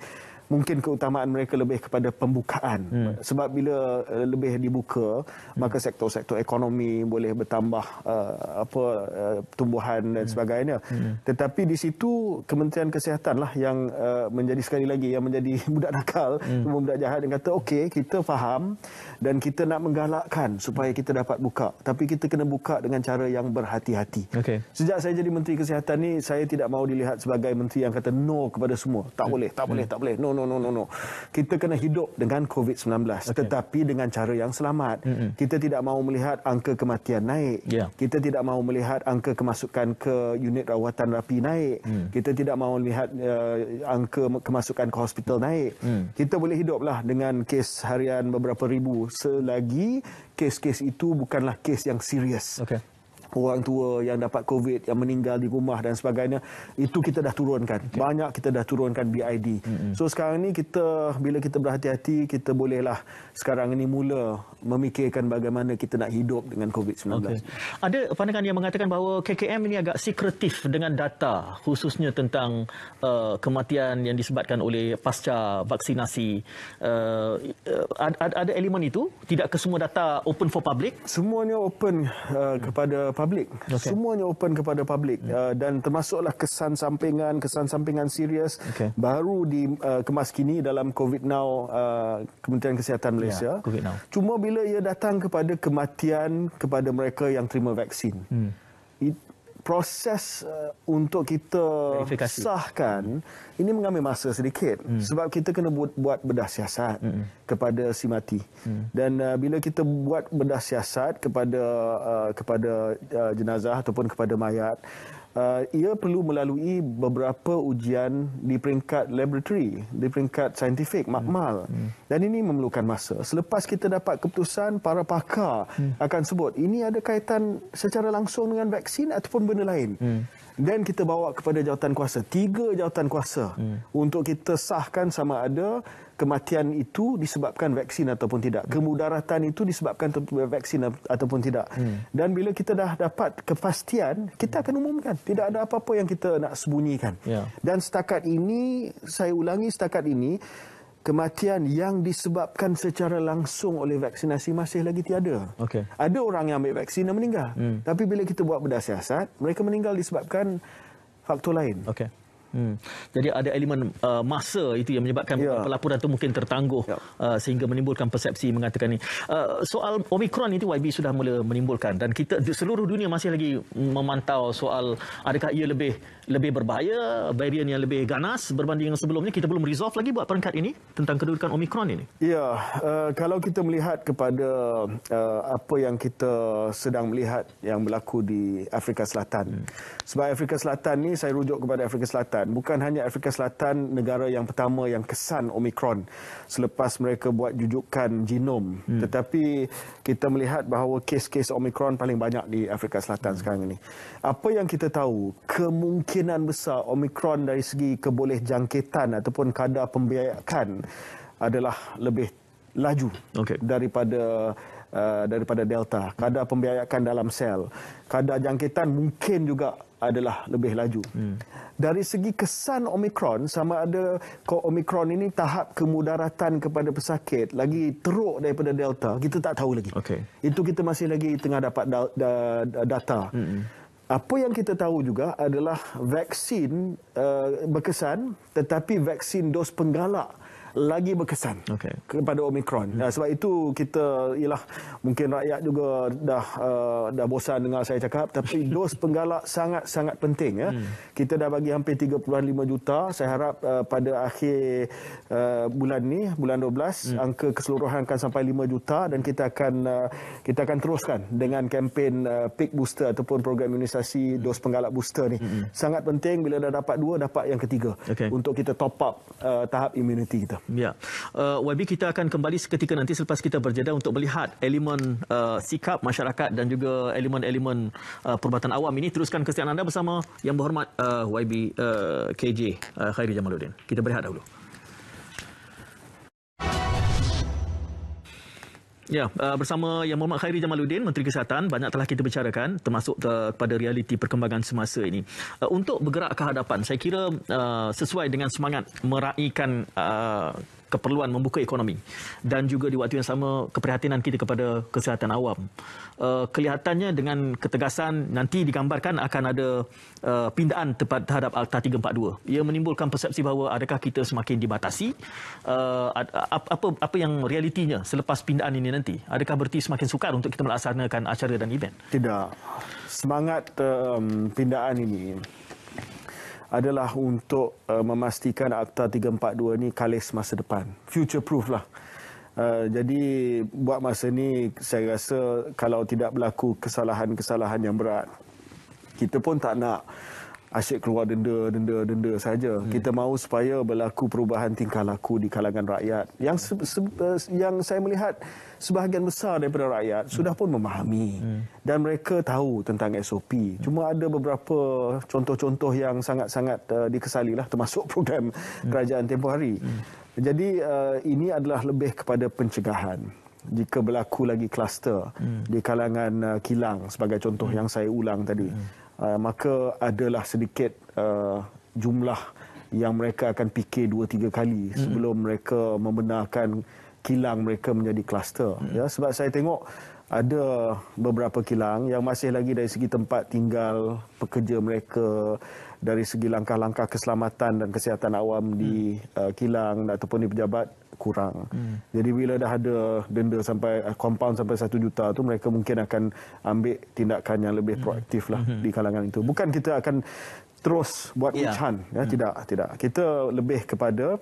mungkin keutamaan mereka lebih kepada pembukaan hmm. sebab bila uh, lebih dibuka hmm. maka sektor-sektor ekonomi boleh bertambah uh, apa uh, tumbuhan dan hmm. sebagainya. Hmm. Tetapi di situ Kementerian Kesihatan lah yang uh, menjadi sekali lagi yang menjadi budak nakal, hmm. budak jahat dan kata okey kita faham dan kita nak menggalakkan supaya kita dapat buka. Tapi kita kena buka dengan cara yang berhati-hati. Okay. Sejak saya jadi Menteri Kesihatan ni saya tidak mahu dilihat sebagai menteri yang kata no kepada semua. Tak boleh, tak boleh, hmm. tak boleh. No no no no no. Kita kena hidup dengan COVID-19 okay. tetapi dengan cara yang selamat. Hmm. Kita tidak mahu melihat angka kematian naik. Yeah. Kita tidak mahu melihat melihat angka kemasukan ke unit rawatan rapi naik. Hmm. Kita tidak mahu melihat uh, angka kemasukan ke hospital naik. Hmm. Kita boleh hiduplah dengan kes harian beberapa ribu selagi kes-kes itu bukanlah kes yang serius. Okay orang tua yang dapat COVID, yang meninggal di rumah dan sebagainya, itu kita dah turunkan. Okay. Banyak kita dah turunkan BID. Mm-hmm. So sekarang ni kita, bila kita berhati-hati, kita bolehlah sekarang ini mula memikirkan bagaimana kita nak hidup dengan COVID-19. Okay. Ada pandangan yang mengatakan bahawa KKM ini agak sekretif dengan data khususnya tentang uh, kematian yang disebabkan oleh pasca vaksinasi. Uh, uh ada, elemen itu? Tidak kesemua data open for public? Semuanya open uh, kepada public public. Okay. Semuanya open kepada public hmm. uh, dan termasuklah kesan sampingan, kesan sampingan serius okay. baru di uh, kini dalam COVID Now uh, Kementerian Kesihatan Malaysia. Yeah, COVID now. Cuma bila ia datang kepada kematian kepada mereka yang terima vaksin. Hmm proses uh, untuk kita Verifikasi. sahkan hmm. ini mengambil masa sedikit hmm. sebab kita kena buat, buat bedah siasat hmm. kepada si mati hmm. dan uh, bila kita buat bedah siasat kepada uh, kepada uh, jenazah ataupun kepada mayat Uh, ia perlu melalui beberapa ujian di peringkat laboratory, di peringkat saintifik, makmal. Hmm. Hmm. Dan ini memerlukan masa. Selepas kita dapat keputusan, para pakar hmm. akan sebut ini ada kaitan secara langsung dengan vaksin ataupun benda lain. Hmm. Dan kita bawa kepada jawatan kuasa, tiga jawatan kuasa hmm. untuk kita sahkan sama ada kematian itu disebabkan vaksin ataupun tidak. Kemudaratan itu disebabkan vaksin ataupun tidak. Hmm. Dan bila kita dah dapat kepastian, kita akan umumkan. Tidak ada apa-apa yang kita nak sembunyikan. Ya. Dan setakat ini, saya ulangi setakat ini, kematian yang disebabkan secara langsung oleh vaksinasi masih lagi tiada. Okay. Ada orang yang ambil vaksin dan meninggal. Hmm. Tapi bila kita buat bedah siasat, mereka meninggal disebabkan faktor lain. Okay. Hmm. Jadi ada elemen uh, masa itu yang menyebabkan ya. pelaporan itu mungkin tertangguh ya. uh, sehingga menimbulkan persepsi mengatakan ini. Uh, soal Omicron itu YB sudah mula menimbulkan dan kita seluruh dunia masih lagi memantau soal adakah ia lebih lebih berbahaya, varian yang lebih ganas berbanding yang sebelumnya. Kita belum resolve lagi buat peringkat ini tentang kedudukan Omicron ini. Ya, uh, kalau kita melihat kepada uh, apa yang kita sedang melihat yang berlaku di Afrika Selatan. Hmm. Sebab Afrika Selatan ni saya rujuk kepada Afrika Selatan. Bukan hanya Afrika Selatan negara yang pertama yang kesan Omicron selepas mereka buat jujukan genom. Hmm. Tetapi kita melihat bahawa kes-kes Omicron paling banyak di Afrika Selatan hmm. sekarang ini. Apa yang kita tahu, kemungkinan kemungkinan besar Omicron dari segi keboleh jangkitan ataupun kadar pembiayaan adalah lebih laju okay. daripada uh, daripada Delta. Kadar pembiayaan dalam sel, kadar jangkitan mungkin juga adalah lebih laju. Hmm. Dari segi kesan Omicron, sama ada Omicron ini tahap kemudaratan kepada pesakit lagi teruk daripada Delta, kita tak tahu lagi. Okay. Itu kita masih lagi tengah dapat da- da- data. Hmm apa yang kita tahu juga adalah vaksin uh, berkesan tetapi vaksin dos penggalak lagi berkesan okay. kepada Omicron. Mm-hmm. Sebab itu kita ialah mungkin rakyat juga dah uh, dah bosan dengar saya cakap tapi dos penggalak sangat-sangat penting ya. Mm. Kita dah bagi hampir 3.5 juta. Saya harap uh, pada akhir uh, bulan ni, bulan 12, mm. angka keseluruhan akan sampai 5 juta dan kita akan uh, kita akan teruskan dengan kampen uh, peak booster ataupun program imunisasi hmm. dos penggalak booster ni. hmm Sangat penting bila dah dapat dua dapat yang ketiga okay. untuk kita top up uh, tahap imuniti kita. Ya. Uh, eh, YB kita akan kembali seketika nanti selepas kita berjeda untuk melihat elemen uh, sikap masyarakat dan juga elemen-elemen uh, eh, perbuatan awam ini. Teruskan kesetiaan anda bersama Yang Berhormat uh, YB uh, KJ uh, Khairi Jamaluddin. Kita berehat dahulu. Ya, uh, bersama Yang Muhammad Khairi Jamaluddin, Menteri Kesihatan, banyak telah kita bicarakan termasuk kepada realiti perkembangan semasa ini. Uh, untuk bergerak ke hadapan, saya kira uh, sesuai dengan semangat meraihkan keperluan membuka ekonomi dan juga di waktu yang sama keprihatinan kita kepada kesihatan awam. Uh, kelihatannya dengan ketegasan nanti digambarkan akan ada uh, pindaan tepat terhadap Alta 342. Ia menimbulkan persepsi bahawa adakah kita semakin dibatasi? Uh, apa apa yang realitinya selepas pindaan ini nanti? Adakah berarti semakin sukar untuk kita melaksanakan acara dan event? Tidak. Semangat um, pindaan ini adalah untuk uh, memastikan Akta 342 ini kalis masa depan. Future proof lah. Uh, jadi buat masa ni saya rasa kalau tidak berlaku kesalahan-kesalahan yang berat, kita pun tak nak asyik keluar denda denda denda saja. Hmm. Kita mahu supaya berlaku perubahan tingkah laku di kalangan rakyat. Yang se- se- eh, yang saya melihat sebahagian besar daripada rakyat hmm. sudah pun memahami hmm. dan mereka tahu tentang SOP. Hmm. Cuma ada beberapa contoh-contoh yang sangat-sangat uh, dikesalilah termasuk program hmm. kerajaan tempoh hari. Hmm. Jadi uh, ini adalah lebih kepada pencegahan jika berlaku lagi kluster hmm. di kalangan uh, kilang sebagai contoh hmm. yang saya ulang tadi. Hmm. Uh, maka adalah sedikit uh, jumlah yang mereka akan fikir dua tiga kali hmm. sebelum mereka membenarkan kilang mereka menjadi kluster hmm. ya sebab saya tengok ada beberapa kilang yang masih lagi dari segi tempat tinggal pekerja mereka dari segi langkah-langkah keselamatan dan kesihatan awam hmm. di uh, kilang ataupun di pejabat kurang. Hmm. Jadi bila dah ada denda sampai uh, compound sampai 1 juta tu mereka mungkin akan ambil tindakan yang lebih hmm. proaktif lah hmm. di kalangan itu. Bukan kita akan terus buat yeah. witch hunt ya hmm. tidak tidak. Kita lebih kepada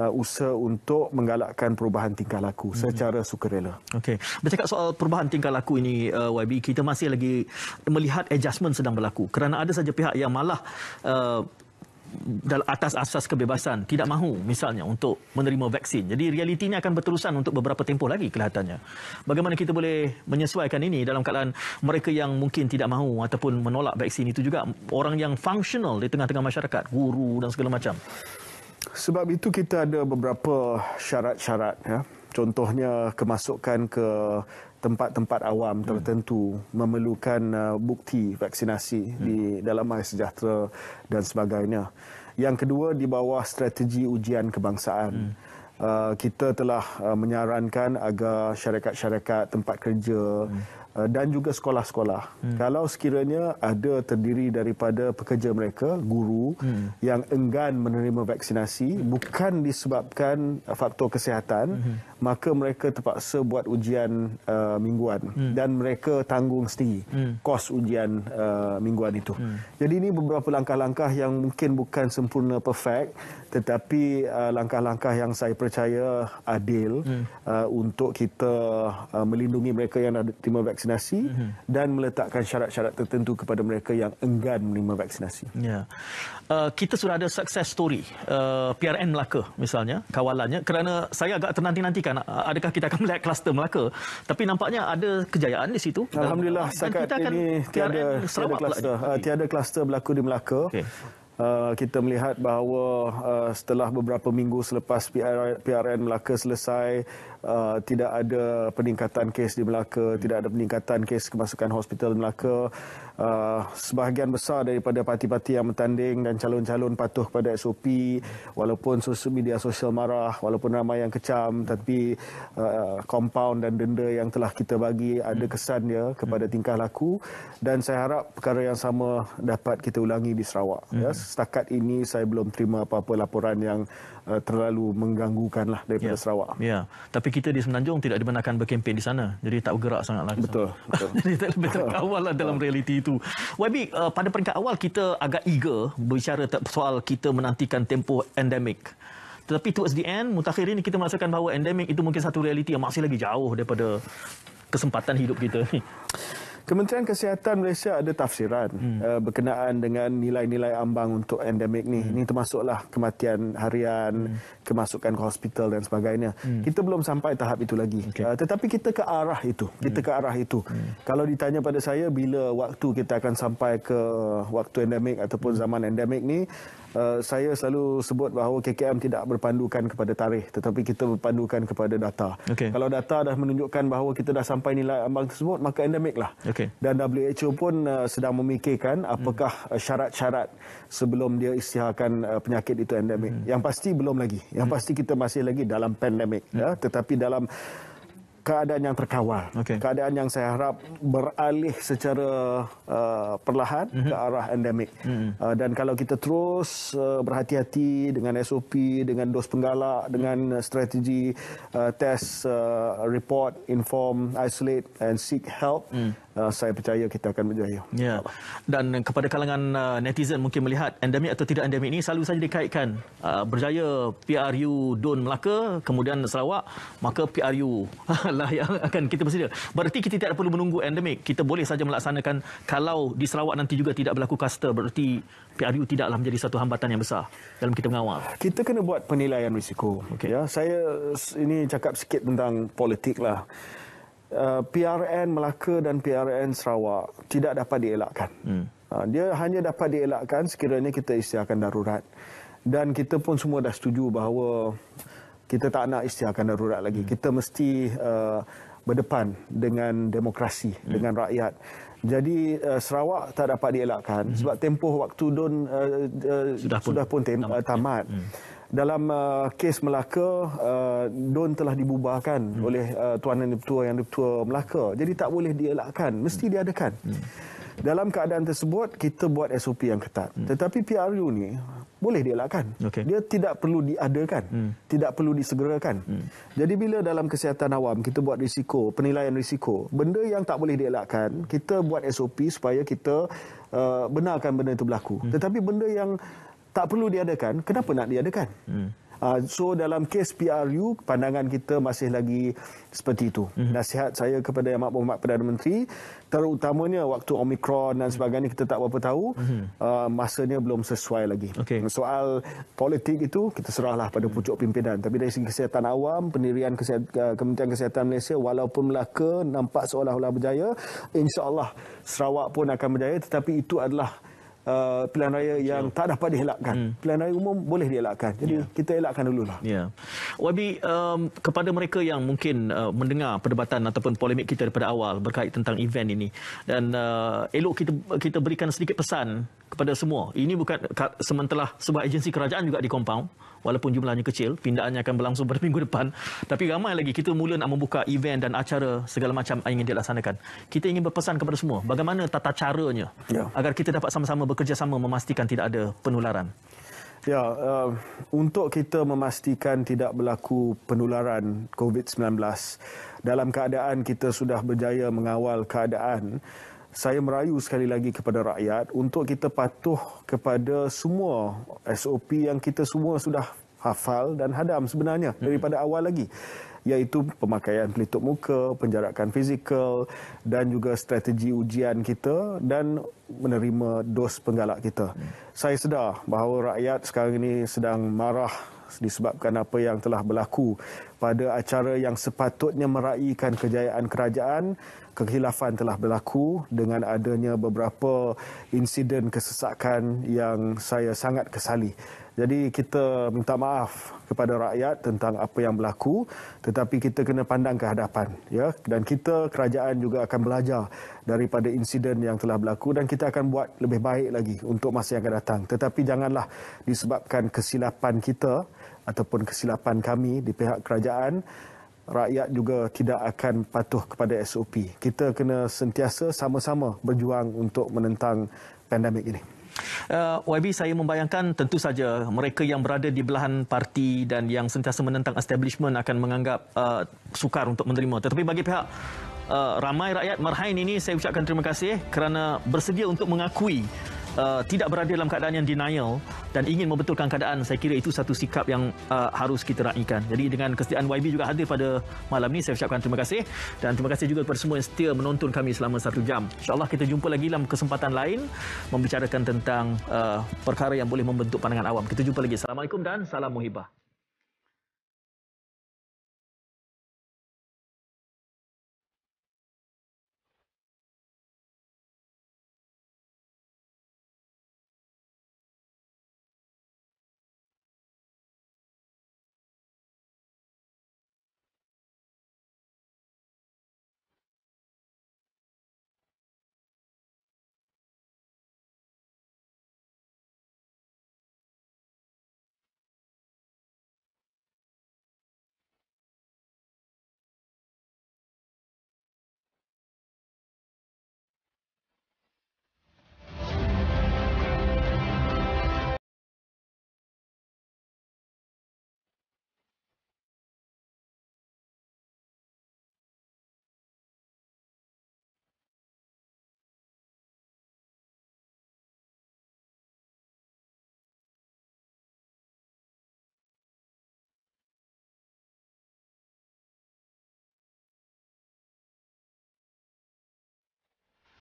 uh, usaha untuk menggalakkan perubahan tingkah laku hmm secara sukarela. Okey. Bercakap soal perubahan tingkah laku ini uh, YB kita masih lagi melihat adjustment sedang berlaku kerana ada saja pihak yang malah uh, dalam atas asas kebebasan tidak mahu misalnya untuk menerima vaksin. Jadi realitinya akan berterusan untuk beberapa tempoh lagi kelihatannya. Bagaimana kita boleh menyesuaikan ini dalam keadaan mereka yang mungkin tidak mahu ataupun menolak vaksin itu juga orang yang fungsional di tengah-tengah masyarakat, guru dan segala macam sebab itu kita ada beberapa syarat-syarat ya. Contohnya kemasukan ke tempat-tempat awam hmm. tertentu hmm. memerlukan uh, bukti vaksinasi hmm. di dalam Malaysia Sejahtera dan sebagainya. Yang kedua di bawah strategi ujian kebangsaan. Hmm. Uh, kita telah uh, menyarankan agar syarikat-syarikat tempat kerja hmm. Eh, dan juga sekolah-sekolah. Hmm. Kalau sekiranya ada terdiri daripada pekerja mereka, guru hmm. yang enggan menerima vaksinasi bukan disebabkan eh, faktor kesihatan, hmm. maka mereka terpaksa buat ujian uh, mingguan hmm. dan mereka tanggung sendiri hmm. kos ujian uh, mingguan itu. Hmm. Jadi ini beberapa langkah-langkah yang mungkin bukan sempurna perfect tetapi uh, langkah-langkah yang saya percaya adil hmm. uh, untuk kita uh, melindungi mereka yang dah terima vaksinasi vaksinasi mm-hmm. dan meletakkan syarat-syarat tertentu kepada mereka yang enggan menerima vaksinasi. Yeah. Uh, kita sudah ada sukses story uh, PRN Melaka misalnya, kawalannya kerana saya agak ternanti-nantikan uh, adakah kita akan melihat kluster Melaka tapi nampaknya ada kejayaan di situ. Alhamdulillah dan, setakat dan kita ini tiada, tiada kluster. Uh, tiada kluster berlaku di Melaka. Okay. Uh, kita melihat bahawa uh, setelah beberapa minggu selepas PR, PRN Melaka selesai uh, tidak ada peningkatan kes di Melaka, tidak ada peningkatan kes kemasukan hospital di Melaka. Uh, sebahagian besar daripada parti-parti yang bertanding dan calon-calon patuh kepada SOP walaupun sosial media sosial marah, walaupun ramai yang kecam tetapi uh, compound dan denda yang telah kita bagi ada hmm. kesannya kepada hmm. tingkah laku dan saya harap perkara yang sama dapat kita ulangi di Sarawak. Hmm. Ya, setakat ini saya belum terima apa-apa laporan yang Eh, terlalu mengganggukan lah daripada ya. Sarawak. Ya, tapi kita di Semenanjung tidak dibenarkan berkempen di sana. Jadi tak bergerak sangatlah. Betul. betul. jadi tak lebih terkawal lah dalam realiti itu. YB, uh, pada peringkat awal kita agak eager berbicara soal kita menantikan tempoh endemik. Tetapi towards the end, mutakhir ini kita merasakan bahawa endemik itu mungkin satu realiti yang masih lagi jauh daripada kesempatan hidup kita ni. Kementerian Kesihatan Malaysia ada tafsiran hmm. uh, berkenaan dengan nilai-nilai ambang untuk endemik ni. Hmm. Ini hmm. termasuklah kematian harian, hmm. kemasukan ke hospital dan sebagainya. Hmm. Kita belum sampai tahap itu lagi. Okay. Uh, eh, tetapi kita ke arah itu. Kita hmm. ke arah itu. Hmm. Kalau ditanya pada saya bila waktu kita akan sampai ke waktu endemik ataupun hmm. zaman endemik ni, uh, saya selalu sebut bahawa KKM tidak berpandukan kepada tarikh tetapi kita berpandukan kepada data. Okay. Kalau data dah menunjukkan bahawa kita dah sampai nilai ambang tersebut maka endemik lah. Okay. Okay. Dan WHO pun uh, sedang memikirkan apakah hmm. Uh, syarat-syarat hmm. sebelum dia istiharkan uh, penyakit itu endemik. Hmm. Yang pasti belum lagi. Yang hmm. pasti kita masih lagi dalam pandemik. Hmm. Ya? Tetapi dalam keadaan yang terkawal. Okay. Keadaan yang saya harap beralih secara uh, perlahan mm-hmm. ke arah endemik. Mm-hmm. Uh, dan kalau kita terus uh, berhati-hati dengan SOP, dengan dos penggalak, hmm. dengan uh, strategi uh, test uh, report, inform, isolate and seek help, mm-hmm. Uh, saya percaya kita akan berjaya. Ya. Dan kepada kalangan uh, netizen mungkin melihat endemik atau tidak endemik ini selalu saja dikaitkan uh, berjaya PRU Don Melaka kemudian Sarawak maka PRU lah yang akan kita bersedia. Bererti kita tidak perlu menunggu endemik. Kita boleh saja melaksanakan kalau di Sarawak nanti juga tidak berlaku kluster berarti PRU tidaklah menjadi satu hambatan yang besar dalam kita mengawal. Kita kena buat penilaian risiko. Okay. Ya, saya ini cakap sikit tentang politik lah. Uh, PRN Melaka dan PRN Sarawak tidak dapat dielakkan. Hmm. Ha, dia hanya dapat dielakkan sekiranya kita istiarkan darurat. Dan kita pun semua dah setuju bahawa kita tak nak istiarkan darurat lagi. Hmm. Kita mesti uh, berdepan dengan demokrasi, hmm. dengan rakyat. Jadi uh, Sarawak tak dapat dielakkan hmm. sebab tempoh waktu don uh, uh, sudah, sudah pun, pun tem- tamat. Uh, tamat. Hmm dalam uh, kes Melaka uh, DUN telah dibubarkan hmm. oleh uh, tuan dan tua yang tua Melaka jadi tak boleh dielakkan mesti diadakan hmm. dalam keadaan tersebut kita buat SOP yang ketat hmm. tetapi PRU ni boleh dielakkan okay. dia tidak perlu diadakan hmm. tidak perlu disegerakan hmm. jadi bila dalam kesihatan awam kita buat risiko penilaian risiko benda yang tak boleh dielakkan kita buat SOP supaya kita uh, benarkan benda itu berlaku hmm. tetapi benda yang tak perlu diadakan, kenapa nak diadakan? Hmm. Uh, so dalam kes PRU, pandangan kita masih lagi seperti itu. Hmm. Nasihat saya kepada Yang Mahmud Perdana Menteri, terutamanya waktu Omicron dan sebagainya kita tak berapa tahu, hmm. uh, masanya belum sesuai lagi. Okay. Soal politik itu, kita serahlah pada hmm. pucuk pimpinan. Tapi dari segi kesihatan awam, pendirian kesihat, uh, ah, Kementerian Kesihatan Malaysia, walaupun Melaka nampak seolah-olah berjaya, insyaAllah Sarawak pun akan berjaya, tetapi itu adalah uh, pilihan raya yang tak dapat dielakkan. Hmm. Pilihan raya umum boleh dielakkan. Jadi yeah. kita elakkan dulu lah. Yeah. Wabi um, kepada mereka yang mungkin uh, mendengar perdebatan ataupun polemik kita daripada awal berkait tentang event ini dan uh, elok kita kita berikan sedikit pesan kepada semua. Ini bukan sementara lah sebuah agensi kerajaan juga di compound walaupun jumlahnya kecil pindaannya akan berlangsung pada minggu depan tapi ramai lagi kita mula nak membuka event dan acara segala macam yang ingin dilaksanakan kita ingin berpesan kepada semua bagaimana tata caranya ya. agar kita dapat sama-sama bekerjasama memastikan tidak ada penularan ya uh, untuk kita memastikan tidak berlaku penularan COVID-19 dalam keadaan kita sudah berjaya mengawal keadaan saya merayu sekali lagi kepada rakyat untuk kita patuh kepada semua SOP yang kita semua sudah hafal dan hadam sebenarnya hmm. daripada awal lagi iaitu pemakaian pelitup muka, penjarakan fizikal dan juga strategi ujian kita dan menerima dos penggalak kita. Hmm. Saya sedar bahawa rakyat sekarang ini sedang marah disebabkan apa yang telah berlaku pada acara yang sepatutnya meraihkan kejayaan kerajaan kekhilafan telah berlaku dengan adanya beberapa insiden kesesakan yang saya sangat kesali. Jadi kita minta maaf kepada rakyat tentang apa yang berlaku tetapi kita kena pandang ke hadapan ya dan kita kerajaan juga akan belajar daripada insiden yang telah berlaku dan kita akan buat lebih baik lagi untuk masa yang akan datang tetapi janganlah disebabkan kesilapan kita ataupun kesilapan kami di pihak kerajaan, rakyat juga tidak akan patuh kepada SOP. Kita kena sentiasa sama-sama berjuang untuk menentang pandemik ini. Uh, YB, saya membayangkan tentu saja mereka yang berada di belahan parti dan yang sentiasa menentang establishment akan menganggap uh, sukar untuk menerima. Tetapi bagi pihak uh, ramai rakyat Marhain ini, saya ucapkan terima kasih kerana bersedia untuk mengakui uh, tidak berada dalam keadaan yang denial dan ingin membetulkan keadaan, saya kira itu satu sikap yang uh, harus kita raikan. Jadi dengan kesediaan YB juga hadir pada malam ini, saya ucapkan terima kasih. Dan terima kasih juga kepada semua yang setia menonton kami selama satu jam. InsyaAllah kita jumpa lagi dalam kesempatan lain membicarakan tentang uh, perkara yang boleh membentuk pandangan awam. Kita jumpa lagi. Assalamualaikum dan salam muhibah.